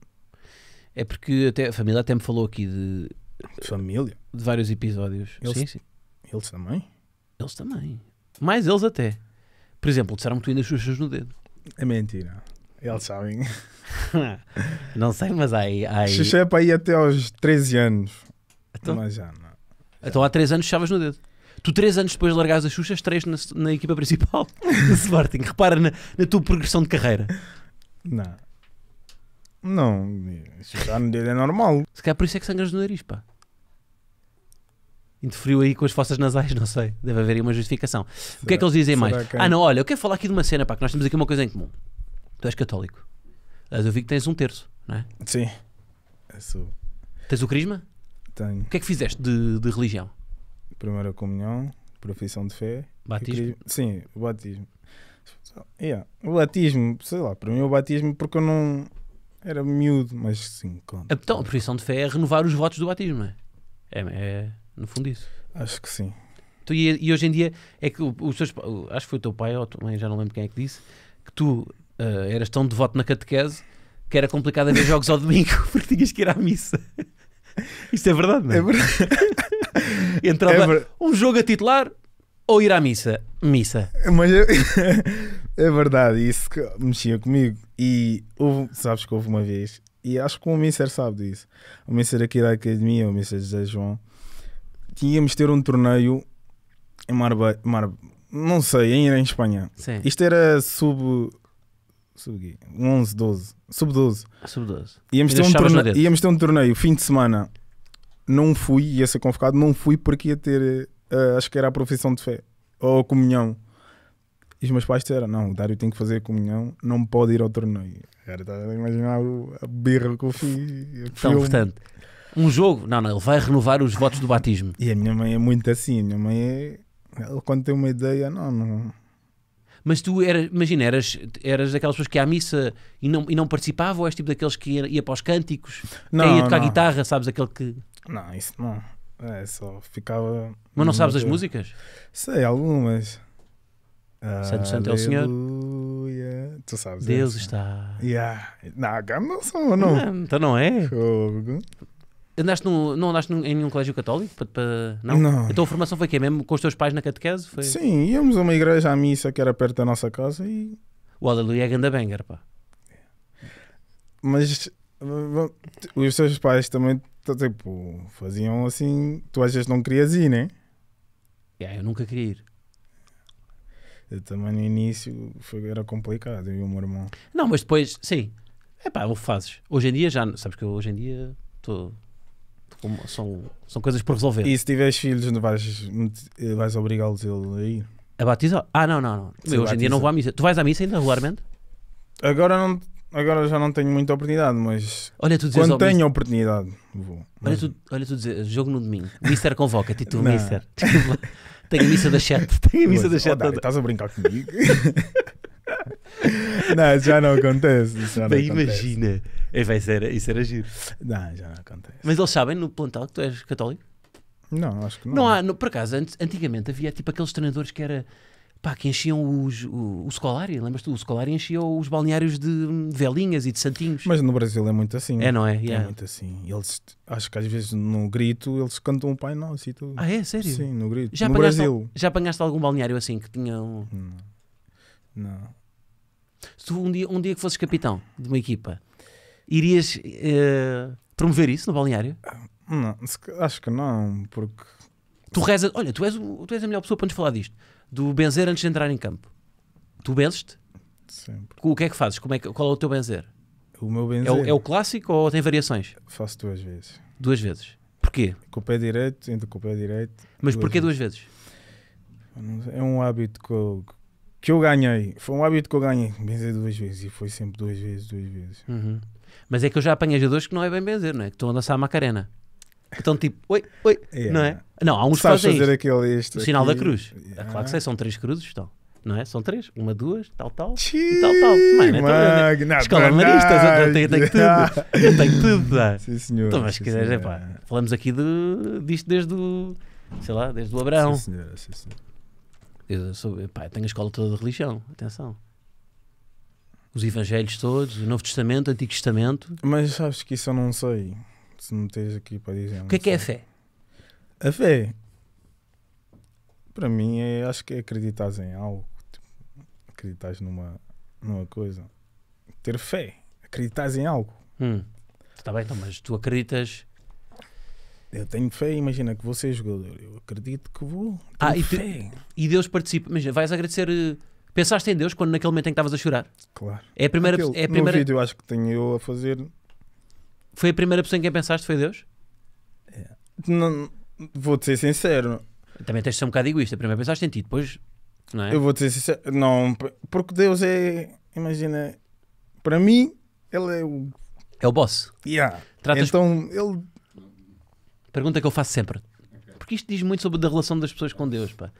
É porque até, a família até me falou aqui de. Família? De vários episódios. Eles, sim, sim.
Eles também? Eles
também. Mais eles até. Por exemplo, disseram que tu ainda chuchas no dedo. É mentira. Eles sabem. não sei, mas aí. é
para ir até aos
13 anos. Então... Mas já não. Então há 3 anos chavas no dedo. Tu, três anos depois de largares chuchas Xuxa, três na, na equipa principal do Sporting. Repara na, na tua progressão de carreira. Não. Não, chutar no dedo é normal. Se calhar por isso é que sangras no nariz, pá. Interferiu aí com as fossas nasais, não sei. Deve haver aí uma justificação. Será, o que é que eles dizem mais? Que... É? Ah, não, olha, eu quero falar aqui de uma cena, pá, que nós temos aqui uma coisa em comum. Tu és católico. Mas eu vi que tens um terço, não é? Sim. Eu sou... Tens o crisma? Tenho. O que é que fizeste de, de religião? Primeira comunhão, profissão
de fé. Batismo? Sim, o batismo. Yeah. O batismo, sei lá, para mim o batismo porque eu não era miúdo, mas sim,
Então, a profissão de fé é renovar os votos do batismo, é? É, é no fundo isso. Acho que sim. Tu, e, e hoje em dia é que os teus, acho que foi o teu pai ou tua mãe, já não lembro quem é que disse, que tu uh, eras tão devoto na catequese que era complicado haver jogos ao domingo porque tinhas que ir à missa. Isto é verdade, não é? é verdade. Entrava é ver... um jogo a titular ou ir à missa?
Missa. Mas eu... é verdade, isso mexia comigo. E houve, sabes que houve uma vez, e acho que o Mister sabe disso. O Mister aqui da academia, o Mister José João, tínhamos ter um torneio em Marba, Mar não sei, em Espanha. Sim. Isto era sub sub 11, 12, sub-12. Sub-12. Íamos, ter um torneio, íamos ter um torneio fim de semana. Não fui, ia ser convocado, não fui porque ia ter, uh, acho que era a profissão de fé ou comunhão. E os meus pais disseram: Não, o Dário tem que fazer a comunhão, não pode ir ao torneio. Cara, estás a imaginar o, a birra que eu fiz. tão importante um
jogo, não, não, ele vai renovar os votos do batismo.
E a minha mãe é muito assim, a minha mãe é. Ela, quando tem uma ideia, não, não,
mas tu, eras, imagina, eras, eras daquelas pessoas que ia à missa e não, e não participava ou és tipo daqueles que ia, ia para os cânticos? Não, ia tocar não. guitarra, sabes? Aquele que.
Não, isso não. É, só ficava. Mas não sabes as músicas? Sei, algumas. Santo Santo é o Senhor. Tu sabes. Deus isso. está.
Yeah. Não, não sou, não. não. Então não é? Fogo. Andaste num, não andaste num, em nenhum colégio católico? Para, não? não. Então a formação foi o quê? Mesmo com os teus pais na catequese? Foi... Sim,
íamos a uma igreja à missa que era perto da nossa casa e.
O Aleluia é ganda banger, pá.
Mas os teus pais também tipo, faziam assim. Tu às vezes não querias ir, né?
é eu nunca queria ir.
Eu também no início foi, era complicado, eu e o meu irmão.
Não, mas depois, sim. É pá, fazes. Hoje em dia já. Sabes que eu, hoje em dia estou. Tô são, são coisas por resolver. E
se tiveres filhos, não vais, eh, vais obrigá-los a ir?
A batizar? Ah,
não, não, não. Eu, hoje em dia não vou à
missa. Tu vais à missa ainda regularmente? Agora
não, agora já não tenho muita oportunidade, mas olha, tu quando tenho oportunidade,
vou. Olha, tu, olha tu dizer, jogo no domingo, Mister convoca, título tipo, Mister. Tipo, tenho a missa da chat, tenho a missa pois, da chat. Oh, estás a brincar comigo? não, já não
acontece. Já não Bem, acontece. imagina.
E vai ser, isso era giro. Não, já não acontece. Mas eles sabem no plantel que tu és católico?
Não, acho que não. Não
há, no, por acaso, antes, antigamente havia tipo aqueles treinadores que era pá, que enchiam os, o, o Scolari, lembras-te? O Scolari enchia os balneários de velinhas e de santinhos. Mas no Brasil é muito assim. É, não é? É
muito assim. Eles, acho que às vezes no grito eles cantam o um Pai Nosso e tudo. Ah, é? Sério? Sim, no grito. Já no Brasil.
já apanhaste algum balneário assim que tinha Um... Não. não. Se tu um dia, um dia que fosses capitão de uma equipa, Irias uh, promover isso no balneário? Não, acho que não, porque. Tu rezas, olha, tu és, o, tu és a melhor pessoa para nos falar disto. Do benzer antes de entrar em campo. Tu benzes-te? Sempre. O que é que fazes? Como é que, qual é o teu benzer? O
meu benzer. É o, é o
clássico ou tem variações?
Faço duas vezes. Duas vezes. Porquê? Com o pé direito, entre com o pé direito. Mas duas porquê vezes. duas vezes? É um hábito que eu, que eu ganhei. Foi um hábito que eu ganhei. Benzer duas vezes. E foi sempre duas vezes, duas vezes.
Uhum. Mas é que eu já apanhei jogadores que não é bem benzer, não é? Que estão a dançar a Macarena. estão tipo, oi, oi, yeah. não é? Não, há uns que fazem fazer aquele, isto, o sinal aqui. da cruz. Yeah. claro que sei, são três cruzes, estão. Não é? São três, uma, duas, tal, tal e tal, tal. Mano, é mag, então, escola marista, eu tenho, tenho tudo. Eu tenho tudo, tá? Sim, senhor. Então, mas se quiseres, é pá, falamos aqui do, disto desde o, sei lá, desde o Abraão. Sim, senhor, sim, senhor. Eu, sou, pá, eu tenho a escola toda de religião, atenção os Evangelhos todos, o Novo Testamento, o Antigo Testamento.
Mas sabes que isso eu não sei. Se me tens aqui para dizer. O que é que é a fé? A fé, para mim, é, acho que é acreditar em algo. Tipo, acreditar numa, numa coisa. Ter fé. Acreditar em algo.
Hum. Está bem, então, mas tu acreditas. Eu tenho
fé, imagina que você ser jogador. Eu acredito que vou. Tenho ah, e, tu,
e, Deus participa. Imagina, vais agradecer eh, Pensaste em Deus quando naquele momento em que estavas a chorar? Claro. É a primeira, Aquele, é a primeira... No vídeo
acho que tenho eu a fazer.
Foi a primeira pessoa em quem pensaste foi Deus? É. Não, vou-te ser sincero. Também tens de ser um bocado egoísta. Primeiro pensaste em ti, depois. Não é? Eu
vou-te ser sincero. Não, porque Deus é. Imagina,
para mim, ele é o. É o boss. Yeah. Tratas... Então, ele. Pergunta que eu faço sempre. Porque isto diz muito sobre a relação das pessoas com Deus, pá.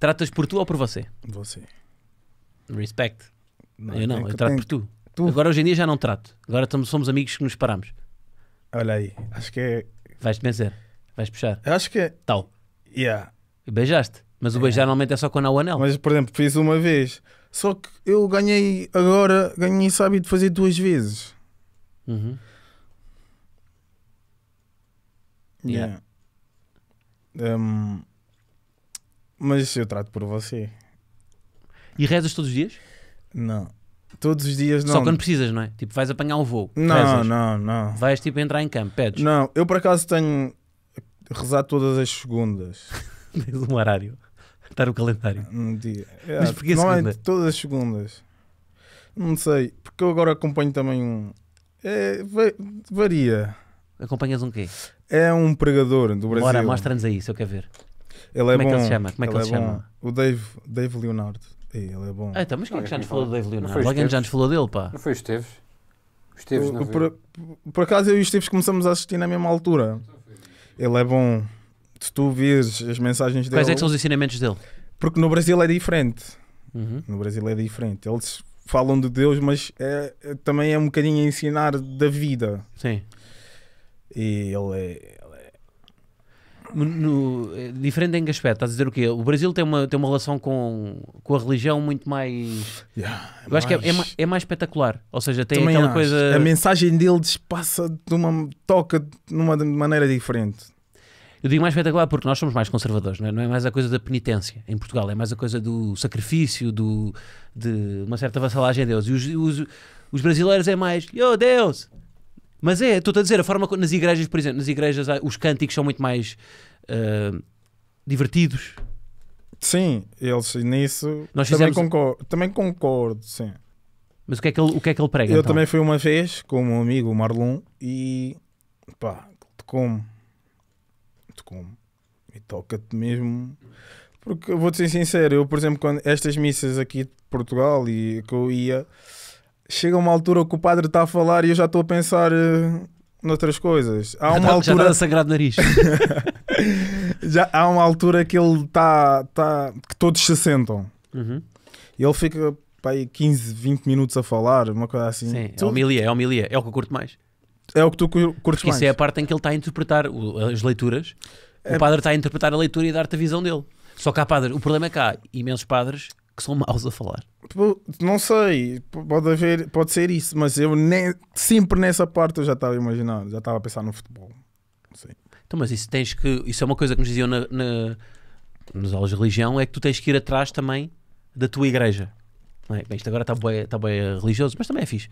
Tratas por tu ou por você? Você. Respect. Não, eu não, eu trato por tu. tu. Agora hoje em dia já não trato. Agora estamos somos amigos que nos paramos. Olha aí, acho que é. Vais-te benzer. vais puxar. Eu acho que é. Tal. Yeah. Beijaste. Mas o beijar é.
normalmente é só quando há o anel. Mas, por exemplo, fiz uma vez. Só que eu ganhei agora, ganhei sabe de fazer duas vezes. Uhum. Yeah. yeah. Um, mas eu trato
por você. E rezas todos os dias? Não. Todos os dias não. Só quando precisas, não é? Tipo, vais apanhar um voo. Não, rezas. não, não. Vais tipo entrar em campo, pedes.
Não, eu por acaso tenho rezar todas as segundas. Desde um horário. Estar no calendário. Um dia. É, Mas porquê ah, segunda? É todas as segundas. Não sei. Porque eu agora acompanho também um. É, varia. Acompanhas um quê? É um pregador do Brasil. Ora, mostra-nos aí, se eu quero ver. Ele é Como é que ele se chama? Como é que ele, ele se é chama? O Dave, Dave Leonardo. Ele é bom. Ah, então, mas quem é que já nos falou do Dave Leonardo? Alguém já
nos falou dele, pá. Não foi o Esteves? O Esteves não por,
por acaso eu e o Esteves começamos a assistir na mesma altura. Ele é bom. Se tu vires as mensagens dele. Quais é que são os ensinamentos dele? Porque no Brasil é diferente. Uhum. No Brasil é diferente. Eles falam de Deus, mas é, é também é um bocadinho a ensinar da vida. Sim. E ele é,
no, eh, diferente em que aspecto? Estás a dizer o quê? O Brasil tem uma, tem uma relação com, com a religião muito mais. Yeah, é eu mais... acho que é, é, é, mais espetacular. Ou seja, tem Também aquela acho. coisa. A
mensagem deles passa de uma. toca de uma maneira
diferente. Eu digo mais espetacular porque nós somos mais conservadores, não é? não é? mais a coisa da penitência em Portugal, é mais a coisa do sacrifício, do, de uma certa vassalagem a Deus. E os, os, os brasileiros é mais, yo Deus, mas é, estou a dizer, a forma nas igrejas, por exemplo, nas igrejas os cânticos são muito mais uh, divertidos. Sim, eles nisso Nós fizemos... também,
concordo, também concordo, sim.
Mas o que é que ele, o que é que ele
prega? Eu então? também fui uma vez com um amigo, amigo Marlon e pá, tocou-me. tocou como E toca-te mesmo. Porque vou-te ser sincero, eu, por exemplo, quando estas missas aqui de Portugal e que eu ia, chega uma altura que o padre está a falar e eu já estou a pensar uh, noutras coisas. Há uma tá- altura. Já está
sagrado nariz.
já, há uma altura que ele está. Tá, que todos se sentam. Uhum. E ele fica pá, 15, 20 minutos a falar, uma coisa
assim. Sim, Tudo. é homilia, é homilia. É o que eu curto mais. É o que tu curtes mais. Isso é a parte em que ele está a interpretar as leituras. É... O padre está a interpretar a leitura e dar-te a visão dele. Só que há padres, o problema é que há imensos padres que são maus a falar?
Não sei, pode, haver, pode ser isso, mas eu ne, sempre nessa parte eu já estava imaginando, já estava a pensar no futebol.
Sim. Então, mas isso tens que. Isso é uma coisa que nos diziam na, na, nas aulas de religião: é que tu tens que ir atrás também da tua igreja. Não é? Bem, isto agora está bem, está bem religioso, mas também é fixe.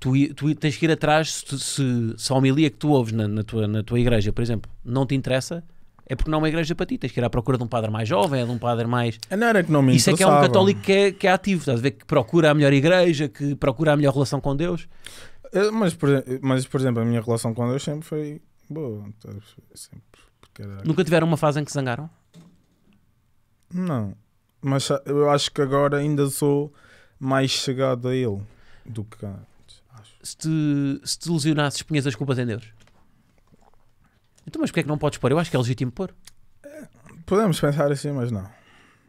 Tu, tu tens que ir atrás se, se, se a homilia que tu ouves na, na, tua, na tua igreja, por exemplo, não te interessa é porque não é uma igreja para ti. Tens que ir à procura de um padre mais jovem, de um padre mais. Ah, não era que não me Isso é que é um católico que é, que é ativo, estás a ver? Que procura a melhor igreja, que procura a melhor relação com Deus. Eh, mas por, mas,
por exemplo, a minha relação com Deus sempre foi boa. Então,
sempre, era... Nunca tiveram uma fase em que zangaram?
Não. Mas ah, eu acho que agora ainda sou mais chegado a ele do que
antes. Se te, se te ilusionasses punhas as culpas em Deus? Então, mas porquê é que não podes pôr? Eu acho que é legítimo pôr.
Podemos pensar assim, mas não.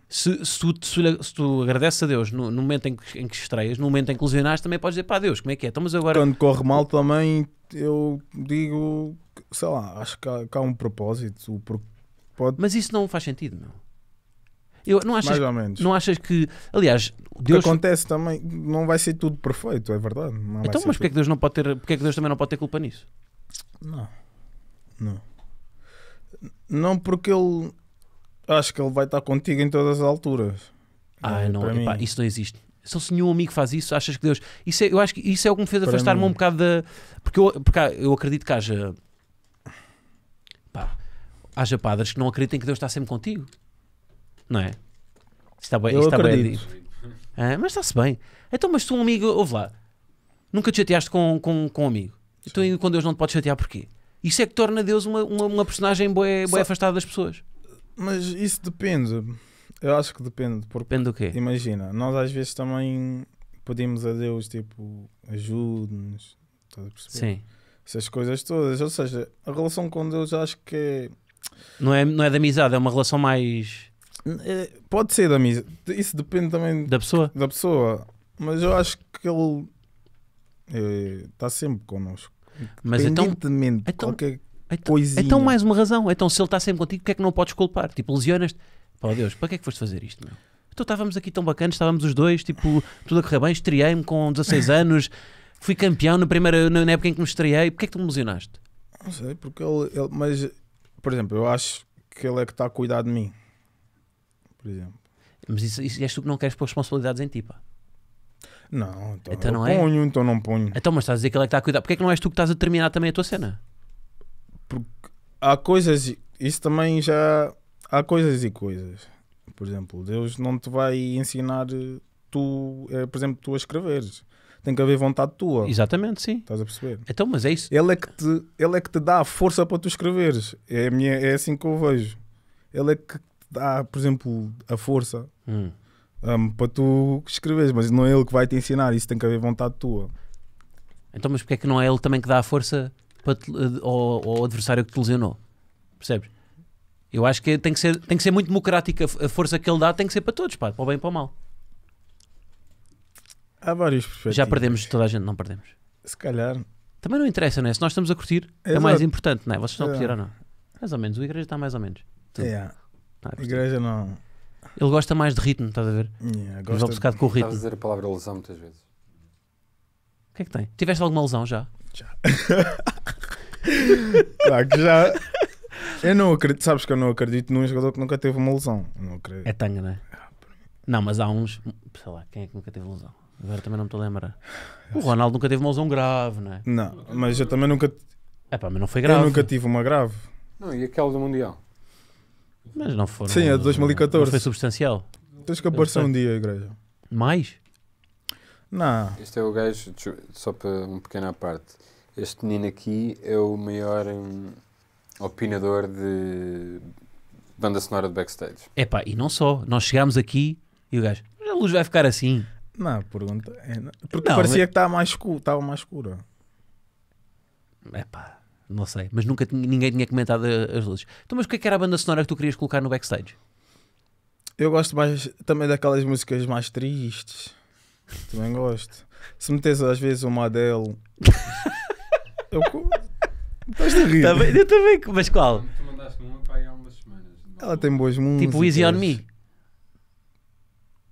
Se, se, tu, se, se tu agradeces a Deus no, no momento em que, em que estreias, no momento em que lesionares, também podes dizer, pá, Deus, como é que é? Então, mas agora... Quando
corre mal também, eu digo, sei lá, acho que há, que há um propósito. Pode... Mas isso não faz sentido, meu.
Eu, não achas, Mais ou menos. Não achas que, aliás,
Deus... O que acontece também, não vai ser tudo perfeito, é verdade.
então, mas porque é que Deus não pode ter, porque é que Deus também não pode ter culpa nisso? Não, não.
Não porque ele. Acho que ele vai estar contigo em todas as alturas. Ah, não, é epá,
isso não existe. Se, se nenhum amigo faz isso, achas que Deus. Isso é, eu acho que isso é o que me fez afastar-me um bocado da. Porque, eu, porque eu acredito que haja. Pá, haja padres que não acreditem que Deus está sempre contigo. Não é? Está bem, eu está acredito. bem. mas está-se bem. Então, mas tu, um amigo, ouve lá, nunca te chateaste com, com, com um amigo. Então, quando Deus não te pode chatear, porquê? Isso é que torna Deus uma, uma, uma personagem bem afastada das pessoas. Mas isso depende. Eu acho
que depende. Porque, depende do quê? Imagina, nós às vezes também pedimos a Deus, tipo,
ajude-nos. Estás a perceber? Sim.
Essas coisas todas. Ou seja, a relação com Deus acho que é.
Não é, não é de amizade, é uma relação mais. É, pode ser de amizade. Isso depende também. Da pessoa? Da pessoa.
Mas eu acho que ele eh, está é, sempre connosco. Mas então, então, qualquer então, coisinha. Então,
mais uma razão. Então, se ele está sempre contigo, porque é que não podes culpar? Tipo, lesionas-te. Deus, para que é que foste fazer isto, meu? Então, estávamos aqui tão bacanas, estávamos os dois, tipo, tudo a correr bem. Estreiei-me com 16 anos, fui campeão na, primeira, na época em que me estreiei. Porquê é que tu me lesionaste?
Não sei, porque ele, ele, Mas, por exemplo, eu acho que ele é que está a cuidar de mim. Por exemplo.
Mas isso, isso és tu que não queres pôr responsabilidades em ti, pá. Não, então, então não é? ponho, então não ponho. Então, mas estás a dizer que ele é que está a cuidar. Porquê é que não és tu que estás a determinar também a tua cena?
Porque há coisas, isso também já. Há coisas e coisas. Por exemplo, Deus não te vai ensinar eh, tu, eh, por exemplo, tu a escreveres. Tem que haver vontade tua. Exatamente, sim. Estás a perceber? Então, mas é isso. Ele é que te, ele é que te dá a força para tu escreveres. É, minha, é assim que eu vejo. Ele é que te dá, por exemplo, a força. Hum um, para tu escreveres, mas não é ele que vai te ensinar, isso tem que haver vontade tua.
Então, mas porque é que não é ele também que dá a força para te, eh, ao, ao adversário que te lesionou? Percebes? Eu acho que tem que ser, tem que ser muito democrática a força que ele dá, tem que ser para todos, pá, para o bem e para o mal. Há vários perfeitos. Já perdemos toda a gente, não perdemos. Se calhar. Também não interessa, né? Se nós estamos a curtir, é Exato. é mais importante, não é? Vocês estão Exato. a curtir é. ou não? Mais ou menos, o igreja está mais ou menos. Tudo. É. a igreja não. Ele gosta mais de ritmo, estás a ver? Yeah, gosta de... com o ritmo. Estás a
dizer a palavra lesão muitas vezes. O que é que tem? Tiveste alguma lesão já? Já. claro
que
já. Eu não acredito, sabes que eu não acredito num jogador que nunca teve uma lesão. não acredito. É tanga, não é?
Não, mas há uns, sei lá, quem é que nunca teve lesão? Agora também não me estou a lembrar. O Ronaldo nunca teve uma lesão grave, não é? Não, mas eu
também nunca. É pá, mas não foi grave. Eu nunca tive
uma grave.
Não, e aquela do Mundial? Mas não foram. Sim, a é de 2014. Não foi substancial. Tens que aparecer um
dia, a igreja. Mais?
Não. Este é o gajo, só para uma pequena parte. Este menino aqui é o maior hum, opinador de banda sonora de backstage.
É pá, e não só. Nós chegámos aqui e o gajo, a luz vai ficar assim. Não, pergunta. É, porque não, parecia mas... que estava mais, escuro, estava mais escura. É pá. Não sei, mas nunca tinha, ninguém tinha comentado as luzes. Então, mas o que, é que era a banda sonora que tu querias colocar no backstage? Eu gosto
mais também daquelas músicas mais tristes. Também gosto. Se metes às vezes uma Adele. eu. Estás de rir. Também, tá eu também,
mas qual? Tu mandaste uma para aí há umas semanas. Ela tem boas tipo músicas. Tipo Easy on Me.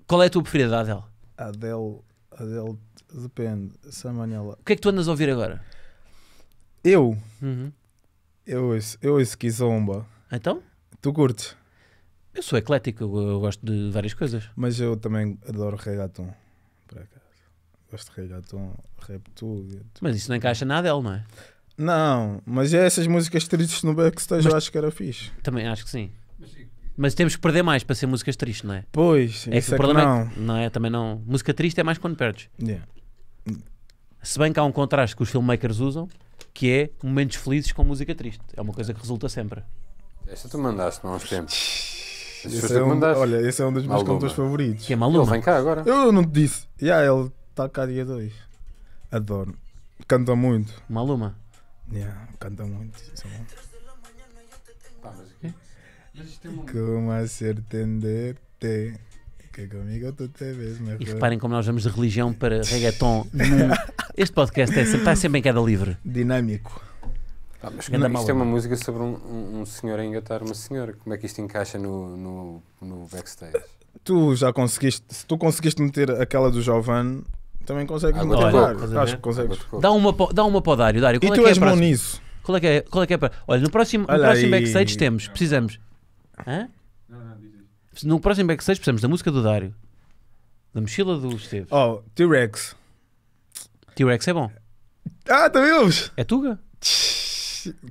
Qual é a tua preferida, Adele?
Adele. Adele, depende. Samanela. O que é
que tu andas a ouvir agora? Eu? Uhum. Eu,
eu esquizomba. Então? Tu curtes? Eu sou eclético, eu, eu gosto de várias coisas. Mas eu também adoro reggaeton, Gosto de reggaeton,
rap tudo. Mas isso não encaixa nada dele, não é? Não, mas é essas músicas tristes no backstage mas, eu acho que era fixe. Também acho que sim. Mas temos que perder mais para ser músicas tristes, não é? Pois, é que o é problema que é não. É que, não é? Também não. Música triste é mais quando perdes. Yeah. Se bem que há um contraste que os filmmakers usam, que é momentos felizes com música triste. É uma coisa que resulta sempre.
Essa tu mandaste há uns tempos. Esse é um, olha, esse é um dos meus Maluma. contos favoritos. Que é Maluma. Ele vem cá
agora. Eu não te disse. Yeah, ele está cá dia 2. Adoro. Canta muito. Maluma. Yeah, canta muito. Tá, mas... É? É Como a te que comigo é eu mesmo. É e reparem
como nós vamos de religião para reggaeton. este podcast é sempre, está sempre em queda livre. Dinâmico.
Ah, mas Ganda é isto é uma música sobre um, um, senhor a engatar uma senhora. Como é que isto encaixa no, no, no backstage?
Tu já conseguiste, se tu conseguiste meter aquela do Giovanni, também consegues meter. Olha, acho que consegues. Dá
uma, dá uma para o Dário. Dário qual e é tu és é bom nisso. Qual é que é? Qual é, que é Olha, no próximo, Olha no próximo backstage temos, precisamos. Hã? Não, não, no próximo backstage precisamos da música do Dário, da mochila do Esteves. Oh, T-Rex. T-Rex é bom. Ah, também tá ouves? É Tuga?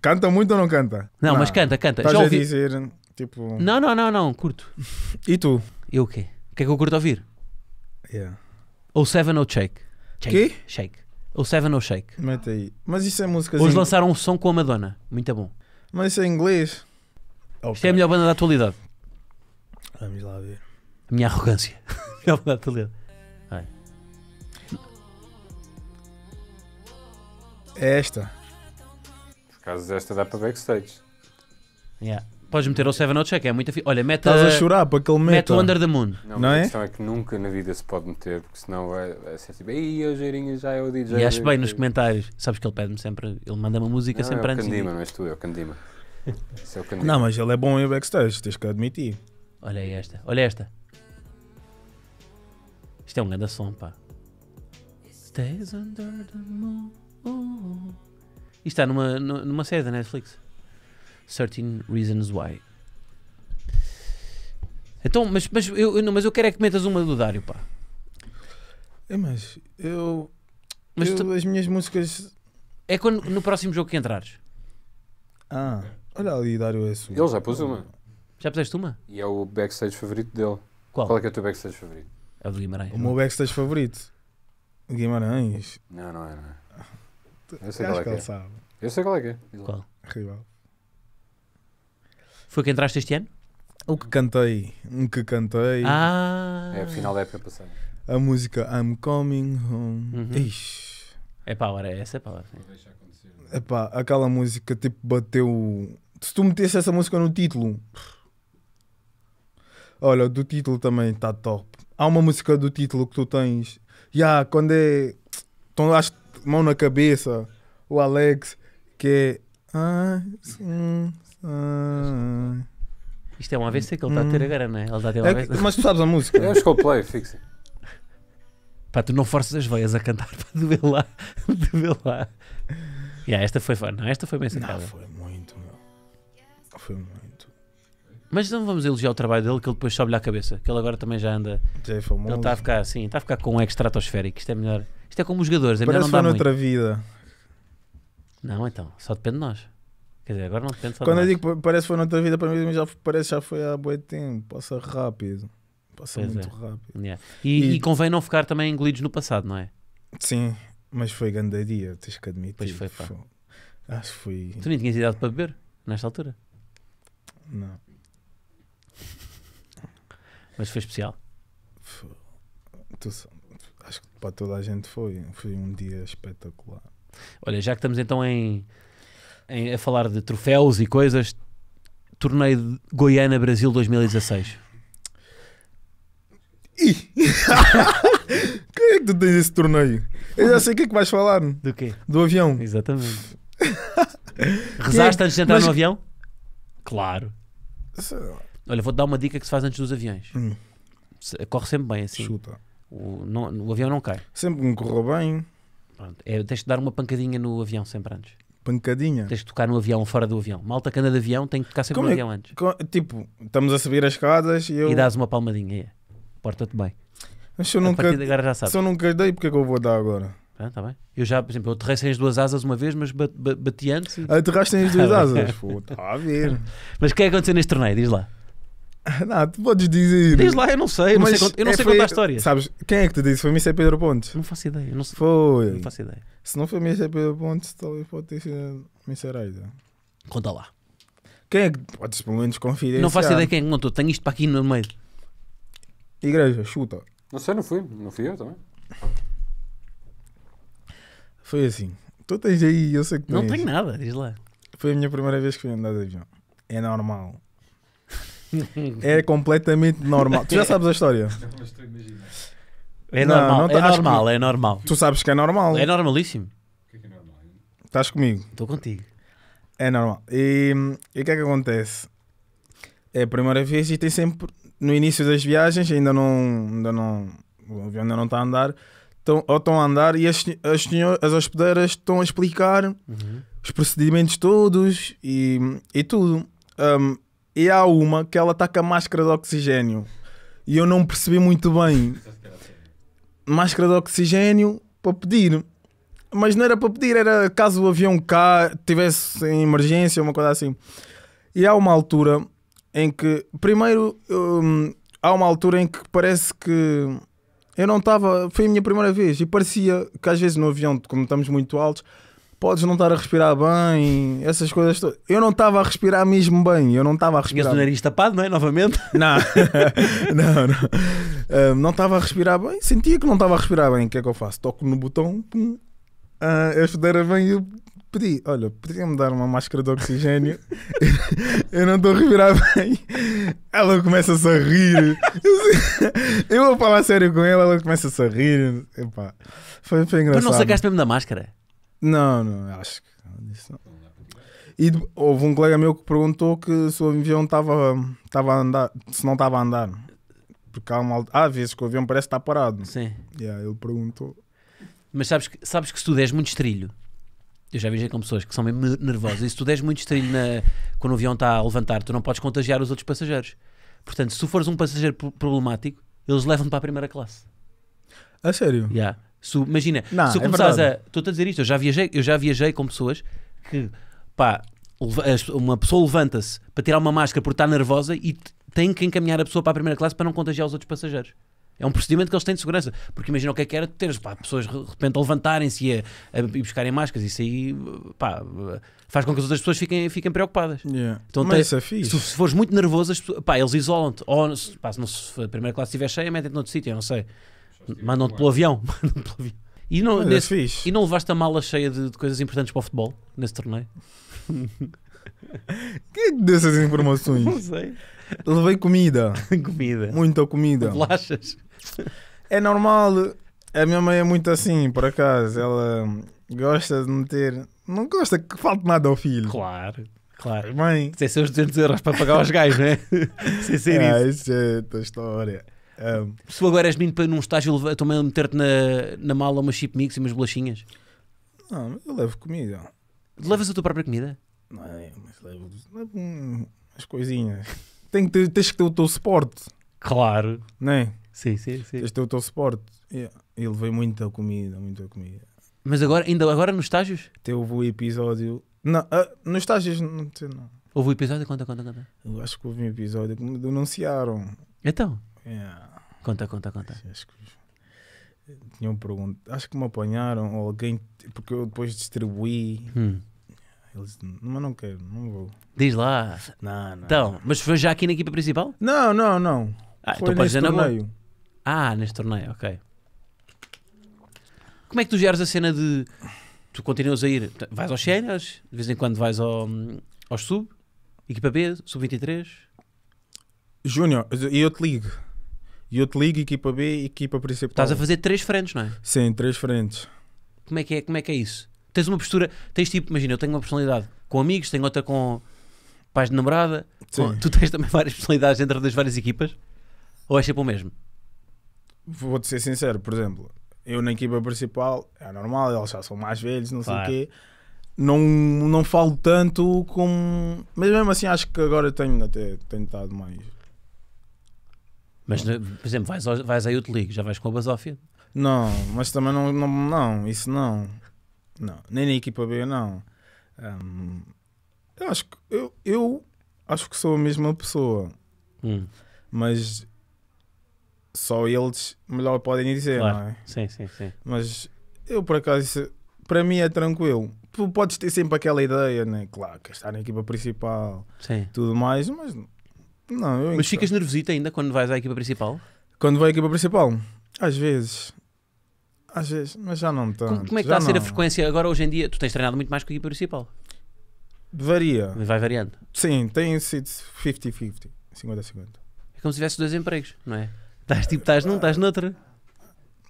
Canta muito ou não canta? Não, mas canta, canta. Estás Já a dizer, tipo... Não, não, não, não, curto. E tu? Eu o quê? O que é que eu curto ouvir? Yeah. Ou Seven ou Shake. Shake. Quê? Shake. Ou Seven ou Shake. Mete aí. Mas isso é música... Hoje lançaram um som com a Madonna, muito bom. Mas isso é inglês. Isto é a melhor banda da atualidade. Vamos lá ver. A minha arrogância. Já vou dar-te É esta.
Por causa desta dá para backstage. Yeah.
Podes meter o 7 check, é muito fi... Olha, mete Estás a chorar para aquele meta. Mete o Under the Moon. Não,
não a é? questão é que nunca na vida se pode meter, porque senão vai, vai ser tipo, ei, é o já é o DJ. E acho é bem nos
comentários. Sabes que ele pede-me sempre, ele manda uma música não, sempre é antes. É o Candima, não
és tu, é o Candima. é o Candima. Não, mas
ele é bom em backstage, tens que admitir.
Olha
esta,
olha esta. Isto é um grande som, pá. Stays under the moon. Isto está numa, numa série da Netflix. Certain Reasons Why. Então, mas, mas, eu, não, mas eu quero é que metas uma do Dário, pá. É, mas eu. Mas eu, tu... as minhas músicas. É quando no próximo jogo que entrares. Ah,
olha ali, Dário é sua. Ele já pôs uma.
Já puseste uma?
E é o backstage favorito dele. Qual? Qual é que é o teu backstage favorito? É o do Guimarães. O é? meu
backstage favorito. Guimarães.
Não, não é, não é. Eu sei qual é que, é. Sabe. Eu sei qual é que é. Qual? Rival.
Foi que entraste este ano? O que cantei. Um que cantei. Ah. É, é a final da época passada. A música I'm Coming Home. Uhum. Ixi.
É power, é essa é power.
É pá, aquela música tipo bateu. Se tu metesse essa música no título Olha, do título também está top. Há uma música do título que tu tens. Já, yeah, quando é. tão acho mão na cabeça, o Alex, que é. Ah,
Isto é um AVC que ele está a ter hum. agora, não é? Ele é a ter um AVC. É, mas tu sabes a música. É um Coldplay, fixe. Pá, tu não forças as veias a cantar para doer lá. doer lá. Yeah, esta foi fã. Não, esta foi bem sacada. Não, foi muito,
meu. Foi muito.
Mas não vamos elogiar o trabalho dele, que ele depois sobe-lhe à cabeça. Que ele agora também já anda. Já é famoso. Ele está a ficar assim, está a ficar com um estratosférico. Isto é melhor. Isto é como os jogadores. É Parece melhor não dar noutra vida. Não, então, só depende de nós. Quer dizer, agora não depende só Quando de eu
nós. digo que parece que foi noutra vida, para mim já, parece já foi há boi tempo. Passa rápido. Passa Pois muito é. rápido. Yeah. E, E- e
convém não ficar também engolidos no passado, não é? Sim, mas
foi grande dia, tens que admitir. Pois foi, pá. Acho que foi. Tu
nem tinhas idade para beber nesta altura. Não. Mas foi especial.
acho que para toda a gente foi. Foi um dia
espetacular. Olha, já que estamos então em, em a falar de troféus e coisas, torneio Goiânia Brasil 2016. Ih! Quem é que tu tens esse torneio?
Eu já sei o que é que vais falar. Do quê? Do avião. Exatamente. É Rezaste é? antes de entrar Mas... no avião?
Claro. Olha, vou-te dar uma dica que se faz antes dos aviões. Hum. Corre sempre bem assim. Chuta. O, não- o avião não cai. Sempre me correu bem. Pronto. É, tens de dar uma pancadinha no avião sempre antes. Pancadinha. Tens de tocar no avião fora do avião. Malta que anda de avião tem que tocar sempre Como no é avião antes. Tipo, estamos a subir as escadas e eu. E dás uma palmadinha. É. Porta-te bem. Mas se eu, nunca, de agora já sabes. se eu
nunca dei, porque é que eu vou dar agora? Ah,
tá bem. Eu já, por exemplo, eu aterrei sem as duas asas uma vez, mas bati antes. e- Aterraste as duas asas. Pô, está a
ver. Mas o que
é que aconteceu neste torneio? Diz lá.
Não, tu podes dizer. Diz lá, eu não sei, eu não sei, eu não sei é, foi, contar a história. Sabes, quem é que te disse? Foi Mr. Pedro Pontes? Não faço ideia. Não sei, foi. Não faço ideia. Se não foi Mr. Pedro Pontes, talvez pode ter sido Mr. Aida. Conta lá.
Quem é que podes pelo menos confidenciar? Não faço ideia quem é que contou. Tenho isto para aqui no meio. Igreja, chuta.
Não sei, não fui. Não fui eu também.
Foi assim. Tu tens aí, eu sei que tens. Não tenho nada, diz lá. Foi a minha primeira vez que fui andar de avião. É normal
é completamente normal. Tu já sabes a
história. É normal, não é tá- é que- normal, é normal. Tu sabes que é normal. É normalíssimo. O que é que é normal? Estás comigo. Estou contigo. É normal. E e o que é que acontece? É a primeira vez e tem sempre, no início das viagens, ainda não, ainda não, o avião ainda não está a andar, estão, ou estão a andar e as, as, senhoras as hospedeiras estão a explicar uhum. os procedimentos todos e, e tudo. Hum, e há uma que ela está com a máscara de oxigênio. E eu não percebi muito bem. Máscara de oxigênio para pedir. Mas não era para pedir, era caso o avião cá tivesse emergência, uma coisa assim. E há uma altura em que, primeiro, hum, há uma altura em que parece que eu não estava, foi a minha primeira vez e parecia que às vezes no avião, como estamos muito altos, podes não estar a respirar bem, essas coisas. To... Eu não estava a respirar mesmo bem, eu não estava a respirar. Tinhas o nariz tapado, não é? Novamente? Não, não, não. Ah, um, não estava a respirar bem, sentia que não estava a respirar bem. O que é que eu faço? Toco no botão, pum, uh, a chuteira vem e eu pedi: olha, podia-me dar uma máscara de oxigênio? eu não estou a respirar bem. Ela começa-se a rir. Eu vou falar sério com ela, ela começa-se a rir. Epá, foi, foi engraçado. Mas não sacaste mesmo da máscara? Não, não, acho que não disse não. E houve um colega meu que perguntou que se o avião estava a andar, se não estava a andar. Porque há, uma, há vezes que o avião parece estar parado. Sim. Yeah, ele perguntou.
Mas sabes que, sabes que se tu des muito estrilho, eu já viajei com pessoas que são mesmo nervosas, e se tu des muito estrilho na, quando o avião está a levantar, tu não podes contagiar os outros passageiros. Portanto, se tu fores um passageiro problemático, eles levam-te para a primeira classe. A sério? Yeah. Se, imagina, não, se é começares a. Estou-te a dizer isto, eu já viajei, eu já viajei com pessoas que, pá, uma pessoa levanta-se para tirar uma máscara porque está nervosa e tem que encaminhar a pessoa para a primeira classe para não contagiar os outros passageiros. É um procedimento que eles têm de segurança. Porque imagina o que é que era ter pá, pessoas de repente a levantarem-se e a, buscarem máscaras. Isso aí pá, faz com que as outras pessoas fiquem, fiquem preocupadas. Yeah. Então, Mas tem, isso é fixe. Se, se fores muito nervoso, as, pá, eles isolam-te. Ou pá, se, não, se a primeira classe estiver cheia, metem-te noutro sítio. Eu não sei. Mandam-te pelo avião. Mandam pelo avião. E não, nesse, e não levaste a mala cheia de, de coisas importantes para o futebol nesse torneio? é
que deu essas informações? não sei. Levei comida. comida. Muita comida.
Bolachas.
É normal. A minha mãe é muito assim, por acaso. Ela gosta de meter. Não gosta que falte nada ao filho. Claro. Claro. Mãe.
Sem ser os 200 euros para pagar aos gajos, não é? Sem ser é, isso. Ah,
isso é a tua história.
Um... Se agora és menino para num estágio também meter-te na, na mala umas chip mix e umas bolachinhas.
Não, eu levo comida.
Levas a tua própria comida?
Não, é, mas levo, levo as coisinhas. Tem que ter, tens que ter o teu suporte. Claro. Não é? Sim, sim, sim. Tens que ter o teu suporte. Yeah. Eu levei muita comida, muita comida. Mas
agora, ainda agora nos estágios? Teve o episódio.
Não, ah, nos estágios não, não Houve o episódio? Conta, conta, conta. Eu acho que houve um episódio que me denunciaram. Então?
Conta, conta, conta. Acho que
tinham Acho que me apanharam ou alguém, porque eu depois distribuí. Hum. Eles, mas não quero, não vou. Diz lá. Não, não. Então,
mas foi já aqui na equipa principal? Não, não, não. Ah, foi então neste torneio. Ah, neste torneio, ok. Como é que tu geras a cena de. Tu continuas a ir. Vais aos séniores, de vez em quando vais ao, hum, aos sub, equipa B, sub-23. Júnior, e eu te ligo e
te ligo, equipa B equipa principal. Estás a fazer três frentes, não é? Sim, três frentes.
Como é que é, como é, que é isso? Tens uma postura, tens tipo, imagina, eu tenho uma personalidade com amigos, tenho outra com pais de namorada. Com, tu tens também várias personalidades dentro das várias equipas? Ou é sempre o mesmo?
Vou-te ser sincero, por exemplo, eu na equipa principal, é normal, eles já são mais velhos, não claro. sei o quê. Não, não falo tanto como. Mas mesmo assim, acho que agora tenho até tenho estado mais
mas, né, por exemplo, vais, ao, vais à Youth League, já vais com a Basófia?
Não, mas também não, não, não, isso não. Não, nem na equipa B, não. Um, eu, acho que, eu, eu acho que sou a mesma pessoa, hum. mas só eles melhor podem dizer, claro. não é? Sim, sim, sim. Mas eu, por acaso, para mim é tranquilo. Tu podes ter sempre aquela ideia, né? Claro, que estar na equipa principal,
sim. tudo mais, mas
não, eu Mas entro. ficas
nervosito ainda quando vais à equipa principal?
Quando vai à equipa principal? Às vezes. Às vezes, mas já não tanto. Como, como é que está a ser a
frequência agora hoje em dia? Tu tens treinado muito mais com a equipa principal? Varia. Vai variando?
Sim, tem sido 50-50. 50-50.
É como se tivesse dois empregos,
não é? Estás
tipo, estás num, estás noutro.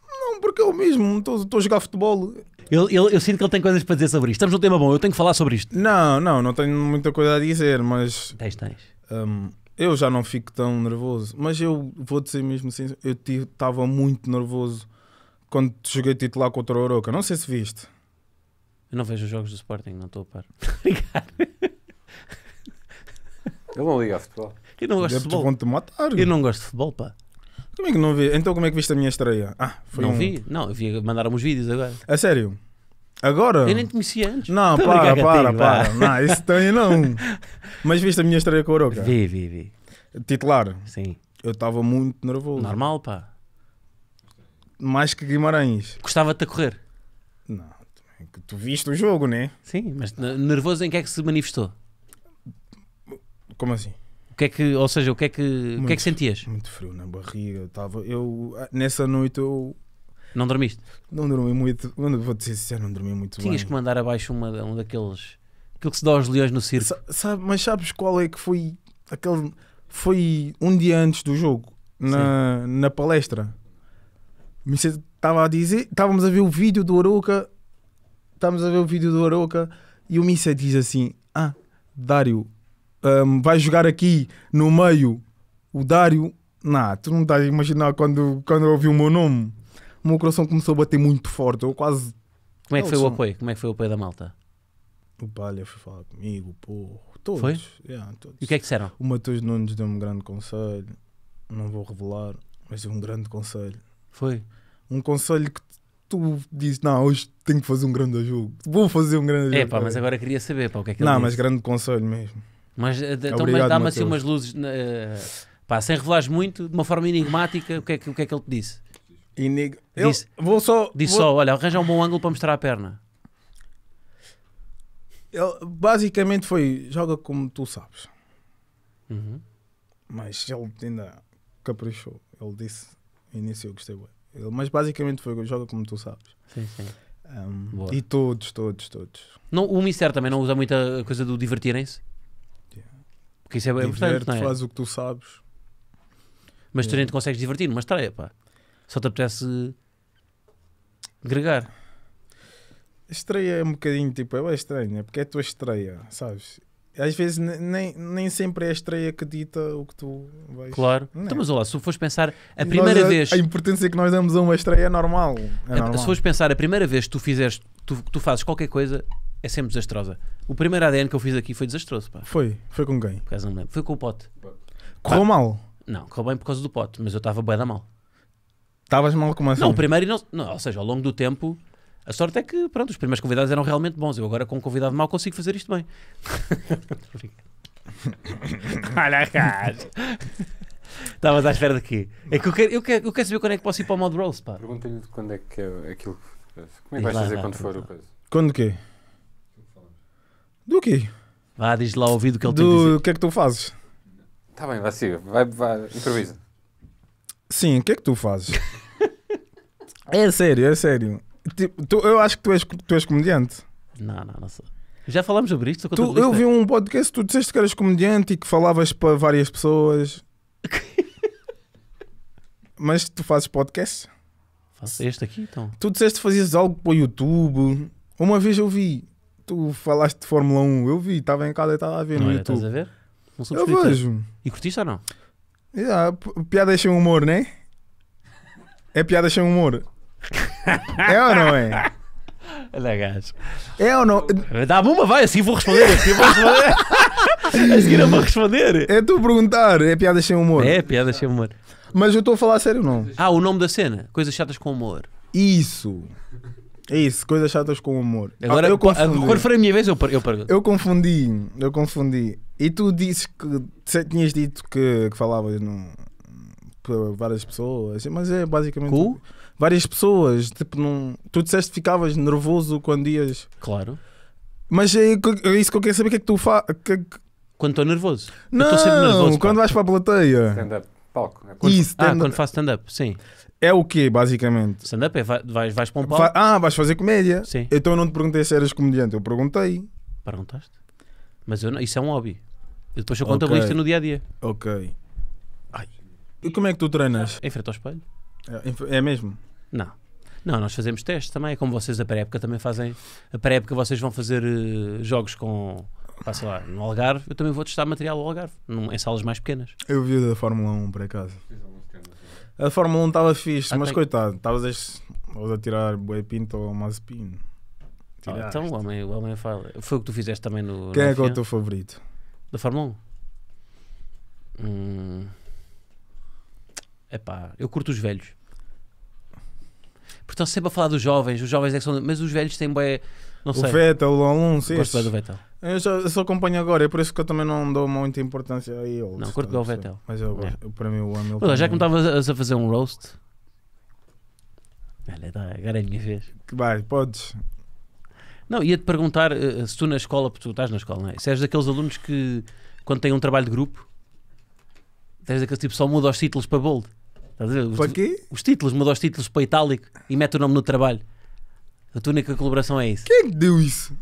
Não, porque eu é mesmo estou a jogar futebol. Eu, eu, eu, sinto que ele tem coisas para dizer sobre isto. Estamos num tema bom, eu tenho que falar sobre isto. Não, não, não tenho muita coisa a dizer,
mas. Tens, tens. Um, eu já não fico tão nervoso, mas eu vou dizer mesmo assim, eu estava muito nervoso quando joguei titular contra o Oroca. Não sei se viste.
Eu não vejo os jogos do Sporting, não estou a par. Obrigado. Eu não ligo a futebol. Eu não gosto de futebol. te matar. Eu não gosto de futebol, pá.
Como é
que não vi? Então como é que viste a minha estreia? Ah, foi Não um...
vi, não, vi, mandaram-me os vídeos agora.
A sério? Agora? Eu nem te conhecia antes. Não, Tô para, para, para. Não, isso tem não. Mas viste a minha estreia com o Oroca? Vi, vi, vi. Titular? Sim. Eu estava muito nervoso. Normal,
pá. Mais que Guimarães. Gostava-te a correr? Não. Tu viste o jogo, né? Sim, mas nervoso em que é que se manifestou? Como assim? O que é que, ou seja, o que é que, muito, o que, é que sentias?
Muito frio na barriga, estava eu nessa noite eu não dormiste? Não dormi muito, vou dizer se não
dormi muito Tinhas bem. que mandar abaixo uma, um daqueles, aquilo que se dá aos leões no circo. Sa sabe, mas sabes
qual é que foi aquele, foi um dia antes do jogo, na, na palestra. Estava a dizer, estávamos a ver o vídeo do Aroca, estávamos a ver o vídeo do Aroca e o Missa diz assim, ah, Dário, um, vai jogar aqui no meio o Dário. Nah, tu não estás a imaginar quando, quando ouvi o meu nome o meu coração começou a bater muito forte. Eu quase. Como é que foi o apoio?
Como é que foi o apoio da malta? O Palha foi falar comigo, porra. Todos. Foi?
Yeah, todos. E o que é que disseram? O Matheus Nunes deu-me um grande conselho. Não vou revelar, mas deu um grande conselho. Foi? Um conselho que tu dizes, não, hoje tenho que fazer um grande jogo. Vou fazer um grande é, jogo. É pá, mas agora queria saber
pá, o que é que Não, mas disse.
grande conselho mesmo. Mas eh, então, dá-me assim umas
luzes, uh, pá, sem revelares muito, de uma forma enigmática, o que é que, o que, é que ele te disse? E nego... Eu disse, vou só. Disse vou... só: olha, arranja um bom ângulo para mostrar a perna.
Ele, basicamente foi: joga como tu
sabes.
Uhum.
Mas ele ainda caprichou. Ele disse: início eu gostei Ele, mas basicamente foi: joga como tu sabes. Sim, sim. Um, e todos, todos, todos.
Não, o Mister também não usa muita coisa do divertirem-se? Yeah. Porque isso é, importante. Não é? faz o que tu sabes. Mas yeah. tu nem te consegues divertir numa estreia, pá só te apetece gregar.
Estreia é um bocadinho tipo, é estranha, é porque é a tua estreia, sabes? Às vezes nem, nem sempre é a estreia que dita o que tu vais.
Claro. Não. É? Então, mas olha, se fores pensar a primeira vez. A
importância que nós damos a uma estreia é normal. É a, normal. Se fores
pensar a primeira vez que tu fizeres, tu, tu fazes qualquer coisa, é sempre desastrosa. O primeiro ADN que eu fiz aqui foi desastroso, pá. Foi? Foi com quem? Por causa não lembro. Foi com o pote. Correu mal? Não, correu bem por causa do pote, mas eu estava bem da mal. Estavas mal a assim? Não, primeiro não, não, Ou seja, ao longo do tempo. A sorte é que, pronto, os primeiros convidados eram realmente bons. Eu agora, com um convidado mau, consigo fazer isto bem. Olha a cara. Estavas à espera de quê? É que eu quero, eu, quero, eu quero saber quando é que posso ir para o modo Rolls, pá. Pergunta-lhe quando é que é aquilo. Como é que vais lá, fazer lá, quando for o coisa?
Quando quê?
Do quê? Vá, diz lá ao ouvido o que ele do... tem a dizer.
Do que é que tu fazes?
Está bem, vai, sim, vai, vai, improvisa.
Sim, o que é que tu fazes? é sério, é sério. Tipo, tu, eu acho que tu és, tu és comediante.
Não, não, não sou. Já falámos sobre isto? Tu, eu vi
um podcast, tu disseste que eras comediante e que falavas para várias pessoas. Mas tu fazes podcast?
Faço este aqui então.
Tu disseste que fazias algo para o YouTube. Uma vez eu vi, tu falaste de Fórmula 1, eu vi, estava em casa e estava a ver não no YouTube. Estás a ver?
eu vejo. E curtiste ou não?
Yeah, piada sem humor, né? É piada sem humor. é ou não é? Olha, é gajo. É ou não? Dá-me uma, vai, assim vou responder. Assim vou responder. a seguir assim vou responder. É tu perguntar, é piada sem humor. É, piada sem humor. Mas eu estou a falar sério, não?
Ah, o nome da cena? Coisas chatas com humor.
Isso.
É isso, coisas chatas com
humor. Agora, ah, eu confundi. quando for a minha vez, eu, eu pergunto. Eu confundi, eu confundi. E tu dizes que tinhas dito que, que falavas num, para várias pessoas, mas é basicamente cool. várias pessoas. Tipo, num, tu disseste que ficavas nervoso quando ias. Claro. Mas é, é isso que eu quero saber: o que é que tu fazes? Que... Quando estou nervoso. Não, nervoso, quando
vais para a plateia. Stand-up, palco. É quando... Isso, stand -up. Ah, quando faço stand-up,
sim. É o quê, basicamente? Stand-up
é vais, vais para um palco.
Ah, vais fazer comédia? Sim. Então eu não te perguntei se eras comediante, eu perguntei.
Perguntaste? Mas eu não, isso é um hobby. E depois sou okay. contabilista no dia a dia. Ok. Ai. E como é que tu treinas? Em frente ao espelho. É, é mesmo? Não. Não, nós fazemos testes também, é como vocês da pré-época também fazem. A pré-época vocês vão fazer uh, jogos com, pá, lá, no Algarve. Eu também vou testar material no Algarve, num, em salas mais pequenas.
Eu vi da Fórmula 1 por acaso. A Fórmula 1 estava fixe, ah, mas tem... coitado, estavas a, a tirar Boé Pinto ou Mazepin.
Ah, então o homem, o homem fala. Foi o que tu fizeste também no. Quem é que é o teu favorito? Da Fórmula 1? Hum. pá, eu curto os velhos. Porque estão sempre a falar dos jovens, os jovens é que são. Mas os velhos têm bem. Não sei. O
Vettel, o Alonso, Gosto bem do Vettel. Eu só, eu só acompanho agora, é por isso que eu também não dou muita importância a ele. Não, curto bem o Vettel. Mas eu é. para mim o Hamilton. Olha, já que é me
estavas a fazer um roast. Olha, agora é a minha vez. Vai, podes. Não, ia-te perguntar eh, se tu na escola, tu estás na escola, não é? Se és daqueles alunos que, quando têm um trabalho de grupo, tens daqueles tipo só muda os títulos para bold. Estás a ver? Os, para quê? Os títulos, muda os títulos para itálico e mete o nome no trabalho. A tua única colaboração é isso. Quem é deu isso?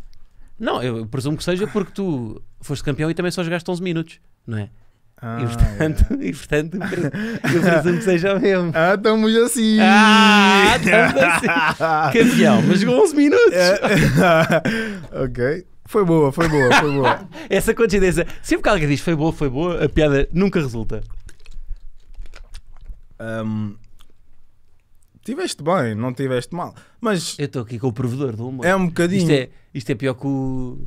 Não, eu presumo que seja porque tu foste campeão e também só jogaste 11 minutos, não é? Ah, e portanto, é. e, portanto eu presumo que seja o mesmo. Ah, estamos assim! Ah, estamos assim! Campeão, mas jogou 11 minutos! ok. Foi boa, foi boa, foi boa. Essa coincidência. Sempre que alguém diz foi boa, foi boa, a piada nunca resulta. Um,
tiveste bem, não tiveste mal. Mas. Eu estou aqui com o provedor do humor. É um bocadinho. Isto é, isto é pior que o.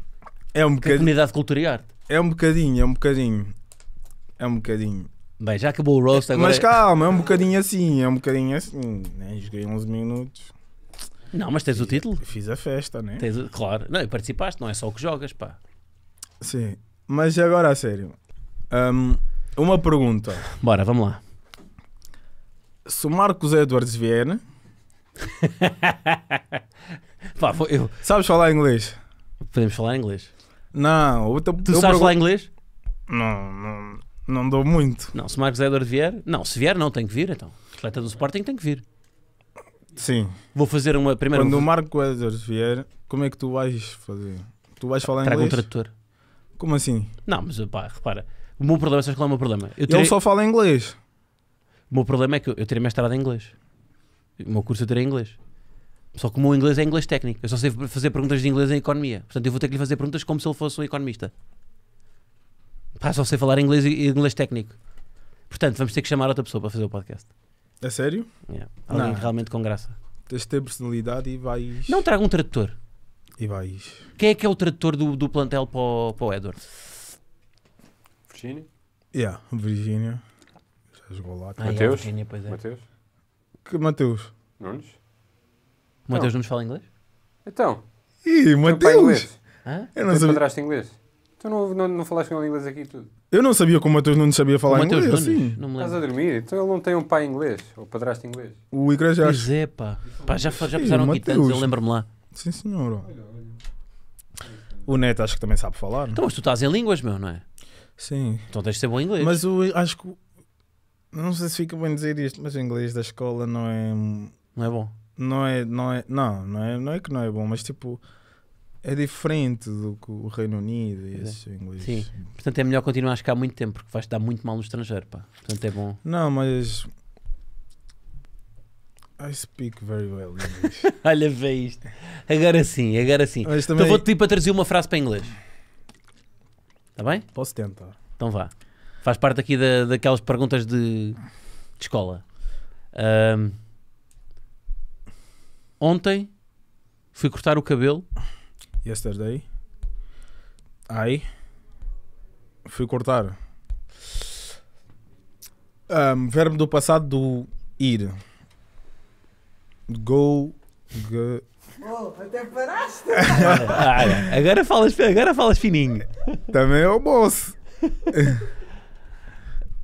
É um bocadinho. a comunidade cultura e arte. É um bocadinho, é um bocadinho. É um bocadinho. Bem, já acabou o roast agora. Mas é- calma, é um bocadinho assim, é um bocadinho assim. Né? Joguei 11 minutos. Não, mas tens o título? Fiz a festa,
né? Tens, claro, não, e participaste, não é só o que jogas, pá.
Sim, mas agora a sério. Um, uma pergunta. Bora, vamos lá. Se o Marcos Edwards vier. Né? pá, foi eu. Sabes falar inglês? Podemos falar inglês? Não, eu, tu eu sabes falar inglês?
Não, não. Não dou muito. Não, se Marcos Edward vier, não, se vier, não, tem que vir então. Atleta do Sporting tem que vir. Sim. Vou fazer uma primeira. Quando o
Marco Edward vier, como é que tu vais fazer? Tu vais falar Trago inglês? Trago um
tradutor. Como assim? Não, mas pá, repara. O meu problema, sabes qual é o meu problema? Eu Ele só fala inglês. O meu problema é que eu tirei mestrado em inglês. O meu curso eu tirei em inglês. Só que o meu inglês é inglês técnico. Eu só sei fazer perguntas de inglês em economia. Portanto, eu vou ter que lhe fazer perguntas como se ele fosse um economista. Pá, só sei falar inglês e inglês técnico. Portanto, vamos ter que chamar outra pessoa para fazer o podcast.
É sério? Yeah. Alguém Não.
realmente com graça.
Tens de ter personalidade e vais. Não
traga um tradutor. E vais. Quem é que é o tradutor do, do plantel para o, para o Edward?
Virgínia?
Yeah, Virgínia.
Já jogou lá. Ah, Mateus? Virginia, pois é. Mateus? Que Mateus? Nunes? Mateus Não. nos fala inglês? Então. Ih, Mateus! Eu não sei. Sabia... inglês. Tu não, não, não falaste com ele inglês aqui tudo?
Eu não sabia como o Matheus Nunes sabia falar inglês. Nunes, assim.
não me Estás a dormir? Então ele não tem um pai inglês, ou padrasto inglês. O igreja acho. Pois é, pá. Pá, já, já Sim, aqui tantos, eu lembro-me lá. Sim, senhor.
O Neto acho que também sabe falar. É? Então, mas tu estás em línguas, meu, não é? Sim. Então tens de ser bom inglês. Mas o,
acho que. Não sei se fica bem dizer isto, mas o inglês da escola não é. Não é bom. Não é. Não, é, não, não, é, não é que não é bom, mas tipo
é diferente do que o Reino Unido e é. esses é. ingleses. Sim, portanto é melhor continuar a ficar muito tempo porque vais dar muito mal no estrangeiro, pá. Portanto é bom.
Não, mas.
I speak very well English. Olha, vê isto. Agora sim, agora sim. Então, também... Então vou-te pedir para trazer uma frase para inglês. Está bem? Posso tentar. Então vá. Faz parte aqui da, daquelas perguntas de, de escola. Um... ontem fui cortar o cabelo yesterday. Aí fui
cortar. Um, verbo do passado do ir. Go. Go.
Oh, até paraste! ah,
agora, falas, agora falas fininho. Também é o moço.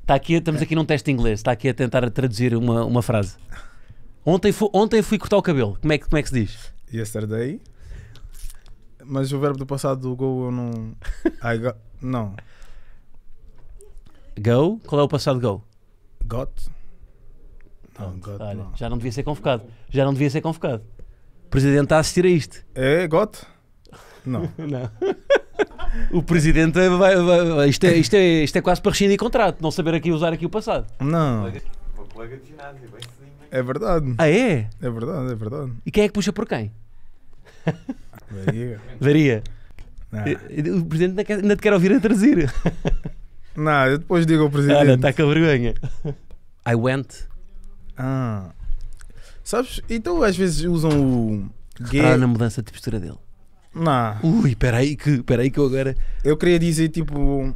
Tá aqui, estamos aqui num teste de inglês. Está aqui a tentar traduzir uma, uma frase. Ontem, fu, ontem fui cortar o cabelo. Como é, que, como é que se diz? Yesterday.
Mas o verbo do passado do go eu não. I got. Não.
Go? Qual é o passado go? Got? Não, got. Olha, não. Já não devia ser convocado. Já não devia ser convocado. O presidente está a assistir a isto. É, got? Não. não. O presidente vai. vai isto, é, isto, é, isto é quase para rescindir contrato, não saber aqui usar aqui o passado. Não.
colega de ginásio,
bem É verdade. Ah, é? É verdade, é verdade.
E quem é que puxa por quem? Varia. Varia. Não. Ah. O presidente ainda, te quer ouvir a trazer. Não, eu depois digo ao ah, presidente. Olha, está com vergonha. I went.
Ah. Sabes? Então às vezes usam o. Gay. na mudança de postura dele. Não. Ui, peraí que, peraí que eu agora. Eu queria dizer tipo.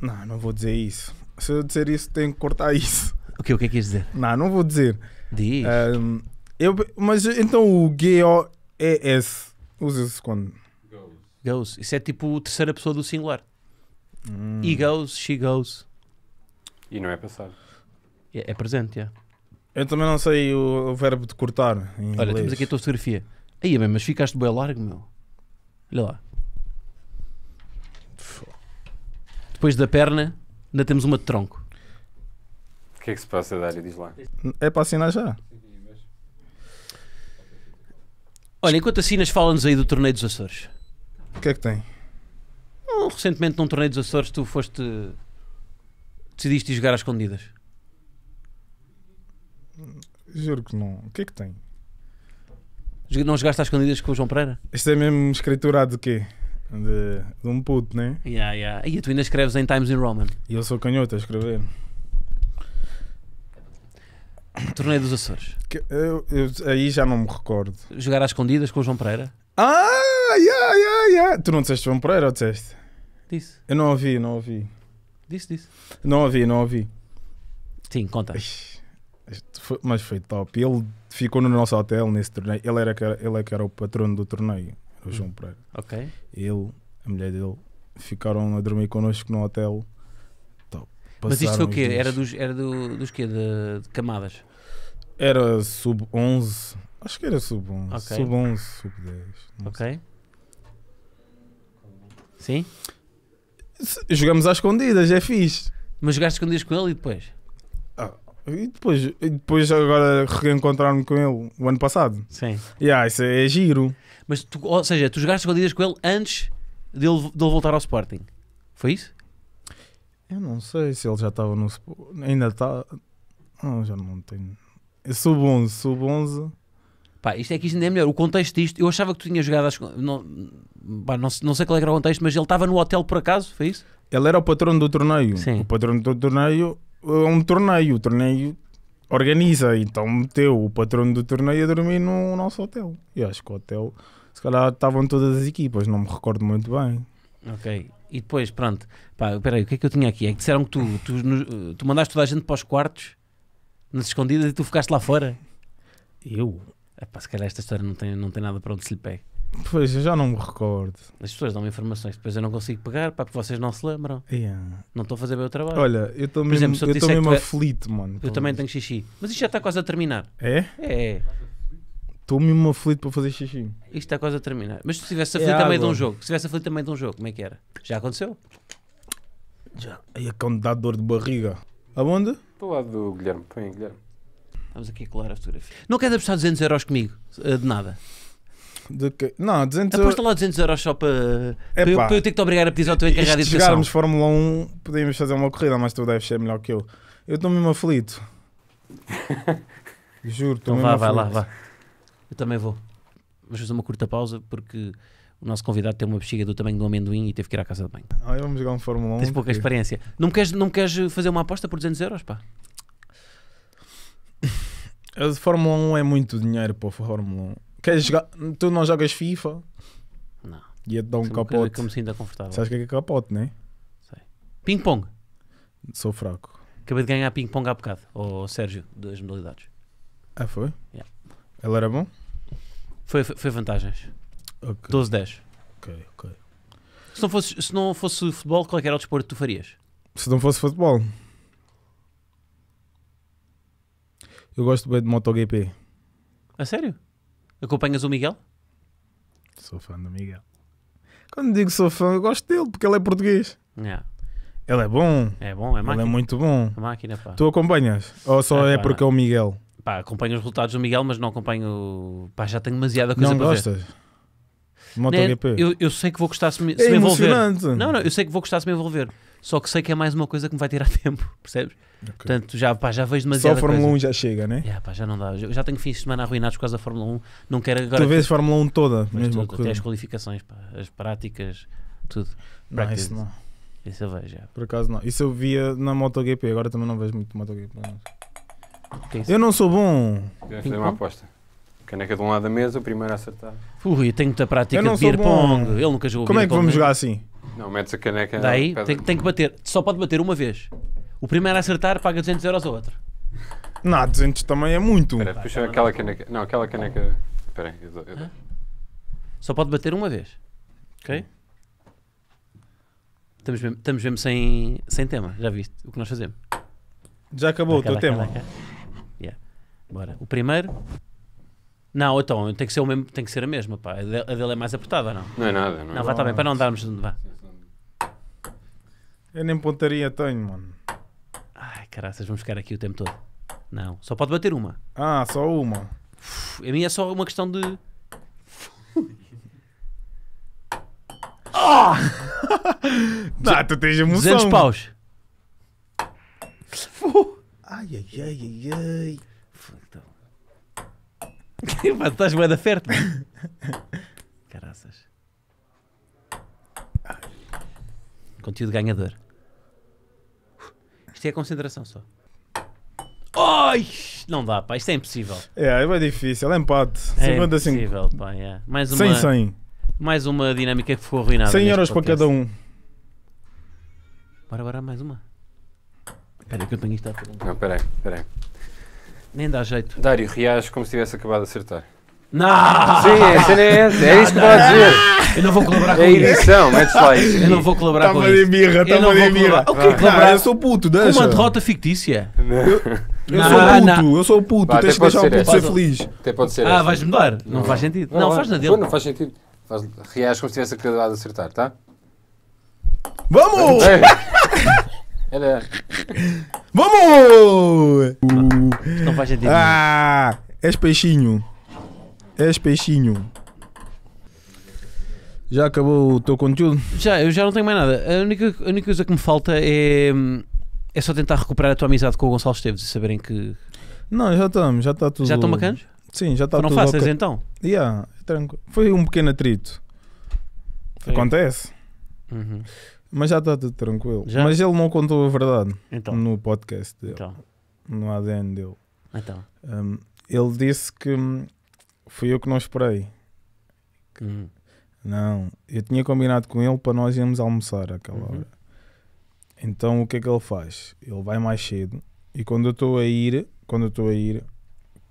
Não, não vou dizer isso. Se eu dizer isso, tenho que cortar isso.
O que, o que é que quis dizer?
Não, não vou dizer. Diz. Um, eu, mas então o G-O-E-S. Usa-se
quando? Goes. Isso é tipo terceira pessoa do singular. Hum. He goes, she goes.
E não é passado.
É, é presente, é. Eu também não sei o, o verbo de cortar. Olha, inglês. temos aqui a tua fotografia. Aí, mas ficaste bem largo, meu. Olha lá. Depois da perna, ainda temos uma de tronco.
O que é que se passa, Dário? Diz lá. É para assinar
já. Olha, enquanto assinas, fala-nos aí do torneio dos Açores. O que é que tem? Hum, recentemente, num torneio dos Açores, tu foste. decidiste jogar às escondidas. Hum, juro que não. O que é que tem? Não jogaste às escondidas com o João Pereira? Isto é
mesmo escriturado de quê? De, de um puto, né?
Yeah, yeah. E tu ainda escreves em Times in Roman. E eu sou canhoto a escrever. Torneio
dos Açores. Que, eu, eu, aí já não me recordo.
Jogar às escondidas com o João Pereira.
Ah, yeah, yeah, yeah. Tu não disseste João Pereira ou disseste? Disse. Eu não ouvi, não ouvi. Disse, disse. Não ouvi, não ouvi. Sim, conta. Foi, mas foi top. Ele ficou no nosso hotel nesse torneio. Ele, era, ele é que era o patrono do torneio, o João Pereira. Ok. Ele, a mulher dele, ficaram a dormir connosco no hotel. Top. Mas isto foi o quê? Era
dos, era do, dos quê? De, de camadas?
Era sub-11. Acho que era sub-11. Sub-11, sub-10.
sei. Ok.
Sim? Jogamos às escondidas, é fixe. Mas jogaste escondidas com ele e depois? Ah, e depois, e depois agora reencontrar-me com ele o ano passado. Sim.
Yeah, isso é giro. Mas tu, ou seja, tu jogaste escondidas com ele antes dele, dele voltar ao Sporting. Foi isso?
Eu não sei se ele já estava no Sporting. Ainda está. Não, já não tenho. Sub-11, sub-11.
Pá, isto é que isto ainda é melhor. O contexto disto, eu achava que tu tinha jogado. Às... Não, pá, não, não, sei qual é era o contexto, mas ele estava no hotel por acaso, foi isso? Ele era o patrão do
torneio. Sim. O patrão do torneio é um torneio. O torneio organiza, então meteu o patrão do torneio a dormir no nosso hotel. E acho que o hotel, se calhar estavam todas as equipas, não me recordo muito bem.
Ok. E depois, pronto, pá, peraí, o que é que eu tinha aqui? É que disseram que tu, tu, tu mandaste toda a gente para os quartos nas escondidas e tu ficaste lá fora. Eu? Epá, se calhar esta história não tem, não tem nada para onde se lhe pegue. Pois, eu já não me recordo. As pessoas dão-me informações, depois eu não consigo pegar, pá, porque vocês não se lembram. Yeah. Não estou a fazer bem o trabalho. Olha, eu estou mesmo, exemplo, eu eu mesmo é... aflito, mano. Eu também isso. tenho xixi. Mas isto já está quase a terminar. É? É.
Estou mesmo aflito para fazer xixi.
Isto está quase a terminar. Mas se estivesse é aflito é também de um jogo, se estivesse aflito também de um jogo, como é que era? Já aconteceu?
Já.
Aí a é quantidade de dor de barriga. Aonde?
Do lado do Guilherme. Põe Guilherme. Estamos aqui a colar a fotografia.
Não queres apostar 200 euros comigo? Eh, de nada. De que? Não, 200 euros. Aposta lá 200 euros só para, para, eu, para eu ter que te obrigar a pedir ao teu encarregado de Se chegarmos Fórmula 1, podíamos
fazer uma corrida, mas tu deves ser melhor que eu. Eu estou mesmo aflito. Juro, estou então mesmo vá, aflito. Vai lá, vá.
Eu também vou. Vamos fazer uma curta pausa porque. O nosso convidado tem uma bexiga do tamanho do amendoim e teve que ir à casa de banho. Olha, ah, vamos jogar um Fórmula 1. Tens pouca que... experiência. Não me, queres, não me queres fazer uma aposta por 200 euros, pá?
A Fórmula 1 é muito dinheiro para a Fórmula 1.
Queres jogar? Tu não jogas FIFA?
Não. Ia-te dar um é capote. Que eu me sinto confortável. Sabes o que é, é capote, não é? Sei. Ping-pong? Sou fraco.
Acabei de ganhar ping-pong há bocado, O Sérgio, das modalidades. Ah, foi? Yeah. Ele era bom? Foi, foi, foi vantagens. Okay. 12-10. Ok, ok. Se não, fosse, se não fosse futebol, qual é era o desporto que tu farias?
Se não fosse futebol. Eu gosto bem de MotoGP.
A sério? Acompanhas o Miguel? Sou fã do Miguel.
Quando digo sou fã, eu gosto dele porque ele é português. Yeah. Ele é bom. É bom, é máquina. Ele é muito bom. A é máquina, pá. Tu acompanhas? Ou só é, é pá, porque não. é o Miguel?
Pá, acompanho os resultados do Miguel, mas não acompanho. Pá, já tenho demasiada coisa não para gostas? ver. Não gostas? MotoGP. Né? Eu, eu sei que vou gostar se me, se é me envolver. Não, não, eu sei que vou gostar se me envolver. Só que sei que é mais uma coisa que me vai tirar tempo, percebes? Okay. Portanto, já, pá, já vejo demasiado. Só a Fórmula coisa. 1 já chega, né? Yeah, pá, já não dá. Eu já tenho fins de semana arruinados por causa da Fórmula 1. Não quero agora. Tu vês que... Fórmula 1 toda, Mas mesmo tudo, até as qualificações, pá, as práticas, tudo. Não, é isso não. Isso eu vejo, já. Por acaso não.
Isso eu via na MotoGP, agora também não vejo muito MotoGP. Mas... eu não sou bom.
Podemos fazer uma aposta caneca de um lado da mesa, o primeiro a acertar. Ui, eu tenho muita prática de
beer bom. pong.
Ele nunca jogou Como é que vamos né? jogar assim?
Não, metes a caneca. Daí tem, tem que bater. Só pode
bater uma vez. O primeiro a acertar paga 200 euros ao outro. Não, 200 também é muito.
Espera, puxa aquela não. caneca. Não, aquela caneca. Espera aí, eu
Só pode bater uma vez. Ok? Estamos mesmo, estamos mesmo sem, sem tema, já viste o que nós fazemos. Já acabou o teu tema. Yeah. Bora. O primeiro não, então, tem que ser, o mesmo, tem que ser a mesma, pá. A dele, é mais apertada, não? Não é nada, não é? Não, vá também, tá para não darmos de onde vá. Eu nem pontaria tenho, mano. Ai, caraças, vamos ficar aqui o tempo todo. Não, só pode bater uma. Ah, só uma. a minha é só uma questão de. oh! não, tu tens emoção. 200 paus. ai, ai, ai, ai. ai. Pá, estás bué da fértil. Caraças. Conteúdo ganhador. Isto é a concentração só. Ai, não dá, pá, isto é impossível. É,
é bem difícil, é empate. É 55. impossível, pá, é. Mais uma, 100, 100.
Mais uma dinâmica que ficou arruinada. 100 euros para cada um. Bora, bora, mais uma. Espera que eu tenho isto a fazer. Não,
Espera peraí. Nem dá jeito. Dário, reage como se tivesse acabado de acertar. Não! Sim, a é cena é essa. É isso que vou dizer. Eu não vou
colaborar é com É isso. edição, mete slides. Eu não vou colaborar com isso. birra, Eu está não vou birra. colaborar. O que é colaborar? eu sou puto, deixa. uma derrota
fictícia? Eu sou Não, ah, puto, não. eu sou puto, Vá, tens até que pode deixar
o ser puto ser feliz. Até pode ser Ah, vais mudar? Não, faz sentido. Não, faz na dele. Não faz
sentido. Faz, reage como se tivesse acabado de acertar, tá? Vamos! É.
Era.
Vamos! Não, não faz sentido. Né? Ah, és peixinho. És peixinho. Já acabou o teu conteúdo?
Já, eu já não tenho mais nada. A única, a única coisa que me falta é, é só tentar recuperar a tua amizade com o Gonçalo Esteves e saberem que.
Não, já estamos, já está tudo. Já estão bacanas? Sim, já está tudo. Não faças então? Yeah, é tranquilo.
Foi um pequeno atrito.
Foi. Acontece. Uhum. Mas já está tudo tranquilo. Já? Mas ele não contou a verdade então. no podcast dele, então. no ADN dele. Então. Um, ele disse que hum, fui eu que não esperei. Hum. Não, eu tinha combinado com ele para nós irmos almoçar àquela uhum. hora. Então o que é que ele faz? Ele vai mais cedo e quando eu estou a ir, quando eu estou a ir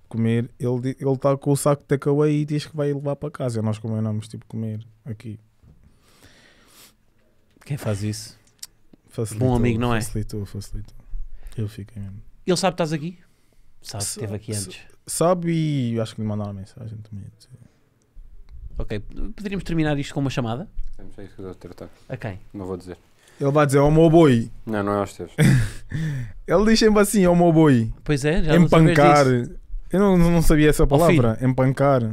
comer, ele está com o saco de takeaway e diz que vai levar para casa. Nós combinamos tipo comer aqui. Quem faz isso? Facilitou, Bom amigo, não é? Facilitou, facilitou. Eu fiquei mesmo.
Ele sabe que estás aqui? Sabe que esteve aqui antes.
Sabe e acho que lhe mandaram mensagem também.
Ok, poderíamos terminar isto com uma chamada?
Temos isso que eu tratar. A quem? Não vou dizer.
Ele vai dizer, ao meu boi.
Não, não é aos teus.
Ele diz sempre assim, ao meu boi. Pois é, já Empancar. Eu não, não sabia essa palavra. Empancar.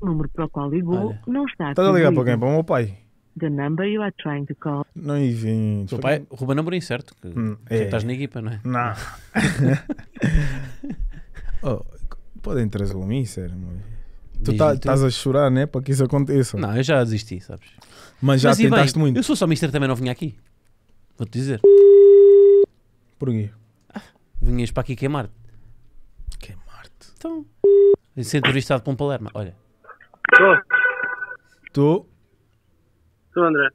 O número para o qual ligou Olha. não está. Estás a ligar para quem? Para o meu pai.
The number you are trying to call. Não inventes. O pai
rouba número incerto. Que hum, é. Estás na equipa, não é? Não.
oh, podem trazer o Mister. Tu tá- estás tá, a chorar, né? Para que isso aconteça. Não, eu já desisti,
sabes? Mas já Mas, tentaste bem, muito. Eu sou só mister também, não vinha aqui. Vou-te dizer. Porquê? Ah, vinhas para aqui queimar-te. Queimar-te? Então. centro entrevistado por um Palermo. Olha. Estou. Estou. Tu, André?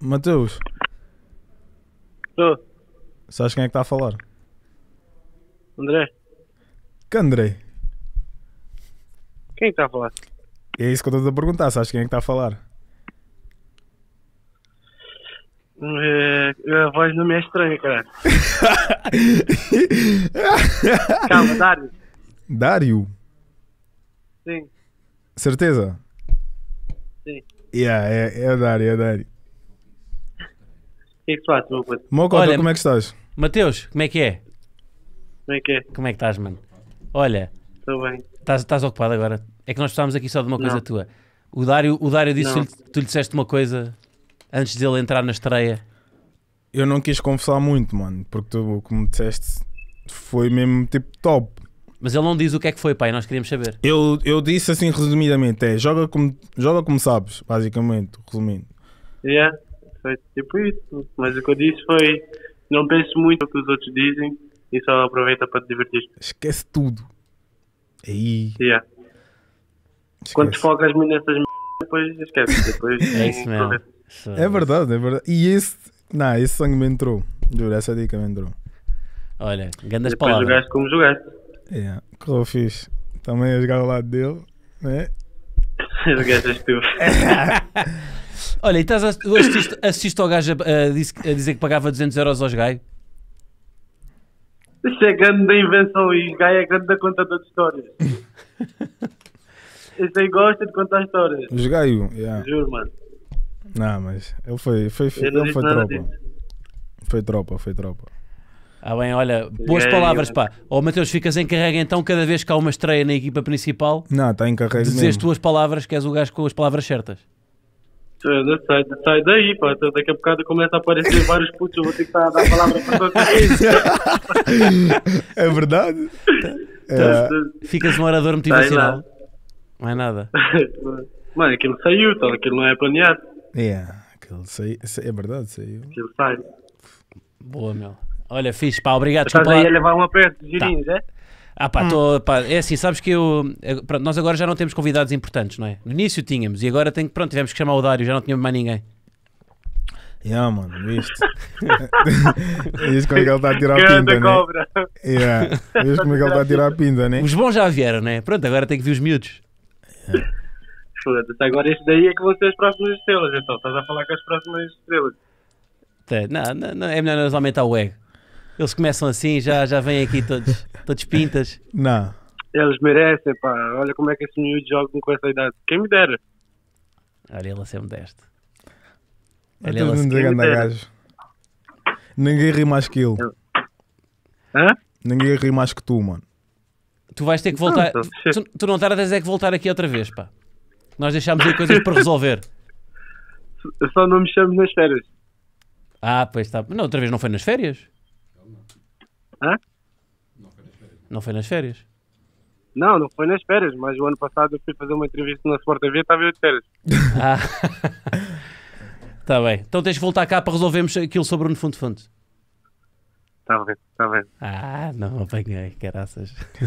Mateus.
Tu.
Sabes quem é que está a falar? André. É que André? Quem está a falar? É isso que eu estou a perguntar. Sabes quem é que está a falar?
É, a voz não me é estranha, cara. Calma, Dário.
Dário? Sim. Certeza? Yeah, é, é Dário é dar. que
é que tu achas, meu como é que
estás? Mateus, como é que é?
Como é que é? Como é que estás, mano? Olha, Estou bem.
estás, ocupado agora. É que nós falámos aqui só de uma coisa tua. O Dário, o Dário disse que tu lhe disseste uma coisa antes dele entrar na estreia.
Eu não quis confessar muito, mano, porque tu, como disseste, foi mesmo
tipo top. Mas ele não diz o que é que foi, pai, nós queríamos saber.
Eu, eu disse assim resumidamente: é joga como, joga como sabes, basicamente, resumindo.
Yeah, foi tipo isso. Mas o que eu disse foi: não penses muito no que os outros dizem e só aproveita para te divertir.
Esquece tudo. Aí.
Yeah. Esquece. Quando te focas muito nessas depois esquece. Depois é isso mesmo.
É verdade, é verdade. E esse, não, esse sangue me entrou. Juro, essa dica me entrou.
Olha, grandes Depois palavras. jogaste como jogaste. Yeah.
Correu fixe. Também a jogar ao lado dele, né? Os
gajos tu. Olha, e estás a, assististe, assististe ao gajo a, a, dizer que pagava 200 euros aos gaio?
Isso é grande da invenção e gaio é grande da contador de histórias. Isso aí gosta de contar histórias. Os gaio, yeah. Juro, mano.
Não, mas ele foi, foi, foi tropa. Disso. Foi tropa, foi tropa.
Ah bem, olha, boas é, palavras, pá. Ó oh, Mateus, ficas em carrega então cada vez que há uma estreia na equipa principal. Não, está em carrega mesmo. tuas palavras, que és o gajo com as palavras certas.
Sai, sai daí, pá. Então, daqui a bocado começa a aparecer vários putos, eu vou ter que dar a palavra para toda
É verdade.
Tá. Tá. É.
Ficas um orador tá motivacional. Não é nada.
Mano, aquilo saiu, então, aquilo não é planeado.
É,
aquilo saiu, é verdade, saiu.
Aquilo sai.
Boa, meu. Olha, fixe, pá, obrigado. Estás aí a
levar um aperto de tá. girinhos, tá. é?
Ah pá, hum. tô, pá, é assim, sabes que eu, eh, pronto, nós agora já não temos convidados importantes, não é? No início tínhamos e agora tem, pronto, tivemos que chamar o Dário, já não tínhamos mais ninguém. Yeah, mano, viste?
viste como é que ele está a tirar a pinda, né? cobra. né? Yeah.
Viste como é que ele está a tirar a pinta, né? Os bons já vieram, né? Pronto, agora tem que vir os miúdos.
Foda-se, agora este daí é que vão ser as próximas estrelas, então. Estás a falar com as próximas estrelas.
Tá, não, não, não é melhor nós aumentar o ego. Eles começam assim, já, já vêm aqui todos, todos pintas. Não.
Eles merecem, pá. Olha como é que esse miúdo joga com essa idade. Quem me dera.
Olha ele a ser modesto. Olha ele a ser modesto.
Ninguém ri mais que ele. Hã? Ninguém ri mais que tu, mano.
Tu vais ter que voltar. Não, tu, tu, não tardas é que voltar aqui outra vez, pá. Nós deixámos aí coisas para resolver.
Só não mexemos nas férias. Ah,
pois está. Não, outra vez não foi nas férias? Hã? Não foi nas férias?
Não Não, foi nas férias, mas o ano passado eu fui fazer uma entrevista na Sport TV e estava eu de férias.
Ah. Tá bem. Então tens de voltar cá para resolvermos aquilo sobre o Fundo Fundo.
Está bem, está bem. Ah,
não apanhei, caraças.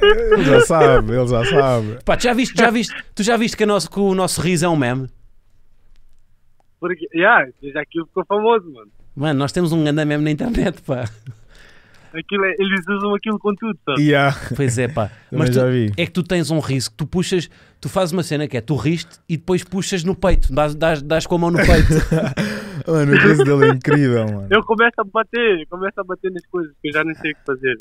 ele já sabe, ele já sabe. Pá, já viste, já viste, tu já viste que, nosso, que o nosso riso é um meme?
Porque, yeah, já aquilo ficou famoso, mano.
Mano, nós temos um ganda meme na internet, pá.
Aquilo é, eles usam aquilo com tudo, pá. Yeah.
Pois é, pá. Mas tu, é que tu tens um risco, tu puxas, tu fazes uma cena que é tu riste e depois puxas no peito, dás, dás, dás com a mão no peito.
mano, o riso dele é incrível, mano. Eu começo a bater, começo a bater nas coisas que eu já nem sei o que fazer.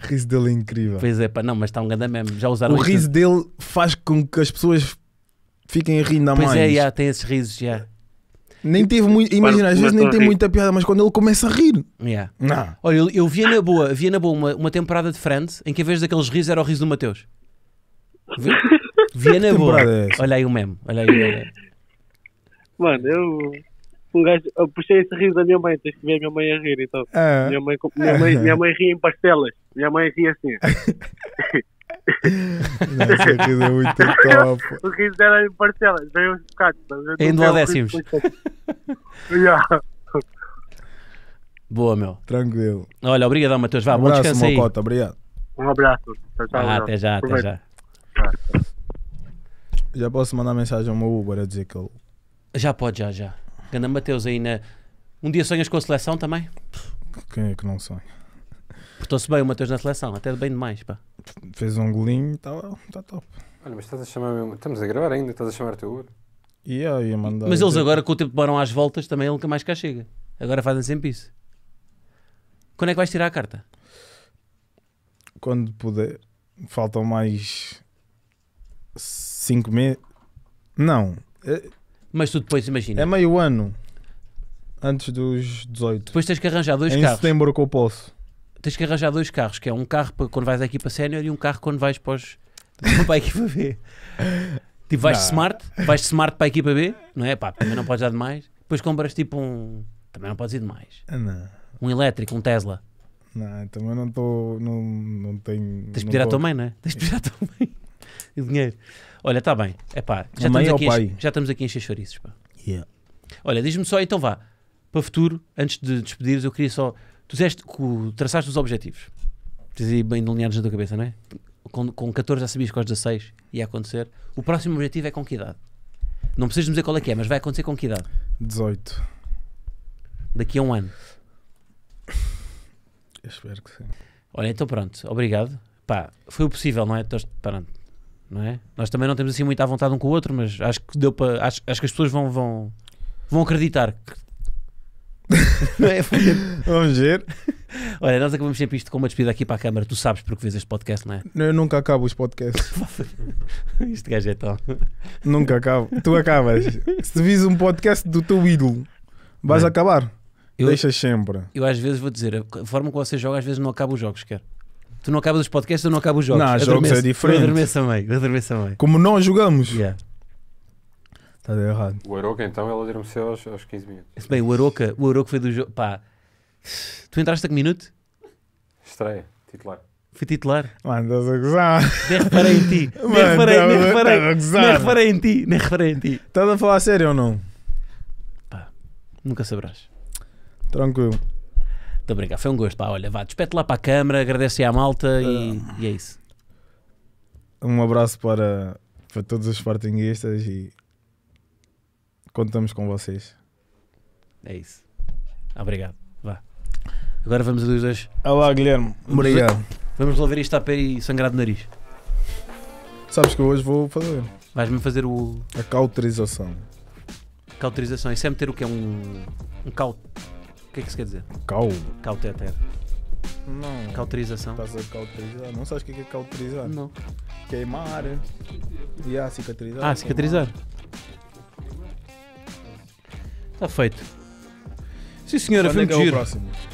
O riso dele é incrível. Pois é, pá, não, mas está um ganda meme. Já usaram O riso
dele faz com que as pessoas fiquem rindo na mais. Pois é, já,
tem esses risos, já.
Nem teve muito. Imagina, às vezes nem tem muita
piada, mas quando ele começa a rir. Yeah. Não. Olha, eu, eu via na boa, via na boa uma, uma temporada de Friends em que a vez daqueles risos era o riso do Mateus.
Vi, via na boa. É olha aí o meme.
Olha aí o meme.
Mano, eu. Um gajo, eu puxei esse riso da minha mãe, tens que ver a minha mãe a rir então. Ah. Minha, mãe, minha, mãe, minha mãe ria em pastelas. Minha mãe ria assim. Nossa, é muito top. O riso é em parcelas, veio uns bocados. lá décimos.
Boa, meu. Tranquilo. Olha, obrigado Matheus. Vá, um bom abraço, Cota,
obrigado.
Um abraço. Tchau, tchau, ah, até já, até já.
Já posso mandar mensagem ao meu Uber a dizer que ele...
Já pode, já, já. Ganda Mateus aí na... Um dia sonhas com a seleção também?
Quem é que não sonha?
Portou-se bem o Matheus na seleção, até bem demais, pá.
Fez um golinho, está é, tá
top. Olha, mas estás a chamar mesmo. Estamos a gravar ainda, estás a chamar teu Uber. Yeah, ia mandar mas eles agora,
com o tempo que moram às voltas, também ele nunca mais cá chega. Agora fazem sempre isso. Quando é que vais tirar a carta?
Quando puder. Faltam mais 5 meses. Não.
É... Mas tu depois imagina. É meio
ano. Antes dos 18. Depois tens que arranjar dois em carros. Em
setembro que eu posso tens que arranjar dois carros, que é um carro para quando vais à equipa sénior e um carro quando vais para, os, para a equipa B. Tipo, vais de smart, vais smart para a equipa B, não é? Pá, também não podes dar demais. Depois compras tipo um. Também não podes ir demais. Não. Um elétrico, um Tesla.
Não, também não estou. Não, não tenho. Tens de pedir à tua mãe, não é? Tens de pedir à
tua mãe o dinheiro. Olha, está bem. É pá, já, estamos aqui pai? já estamos aqui em encher pá. Yeah. Olha, diz-me só, então vá. Para o futuro, antes de despedires, eu queria só. Tu disseste que traçaste os objetivos. Tens aí bem delineados na tua cabeça, não é? Com, com 14 já sabias que aos 16 ia acontecer. O próximo objetivo é com que idade? Não precisas dizer qual é que é, mas vai acontecer com que idade? 18. Daqui a um ano.
Eu espero que sim.
Olha, então pronto, obrigado. Pá, foi o possível, não é? pronto, não é? Nós também não temos assim muito à vontade um com o outro, mas acho que deu para. Acho, acho que as pessoas vão, vão, vão acreditar que, não é? Vamos ver. Olha, nós acabamos sempre isto com uma despedida aqui para a câmara. Tu sabes porque vês este podcast, não é?
Eu nunca acabo os podcasts. este
gajo é tal. Nunca acabo. Tu acabas.
Se vis um podcast do teu ídolo,
vais não. acabar. Eu, Deixas sempre. Eu às vezes vou dizer, a forma como você joga, às vezes não acaba os
jogos, quer. Tu não acabas os podcasts, eu não acabo os jogos. Não, jogos é diferente. Eu adormeço
a meio, adormeço a meio. Como nós jogamos. Yeah. Está deu errado.
O Aroca, então, ele adormeceu aos, aos 15 minutos.
bem, o Aroca, o Aroca foi do jogo. Pá, tu entraste a que minuto?
Estreia, titular.
Fui titular. Mano, estás a gozar. Nem reparei em ti.
Nem reparei, nem reparei. Nem reparei em ti. Nem reparei
em ti. Estás a falar sério ou não?
Pá, nunca saberás. Tranquilo. Estou a brincar, foi um gosto. Pá, olha, vá, despete lá para a câmara, agradece à malta e, ah. e é isso.
Um abraço para, para todos os Sportingistas e Contamos com vocês.
É isso. Obrigado. Vá. Agora vamos a dois dois. Olá, Guilherme. Vamos Obrigado. vamos resolver isto a pé e sangrar de nariz.
Sabes que hoje vou fazer. Vais-me fazer o. A cauterização.
Cauterização. Isso é meter o que é um. Um caut. O que é que isso quer dizer? Cal. Cauteter. É Não. Cauterização.
Estás a cauterizar. Não sabes o que é, é cauterizar? Não. Queimar. E a cicatrizar. Ah, cicatrizar.
Queimar. Está feito. Sim, senhora, vamos foi é muito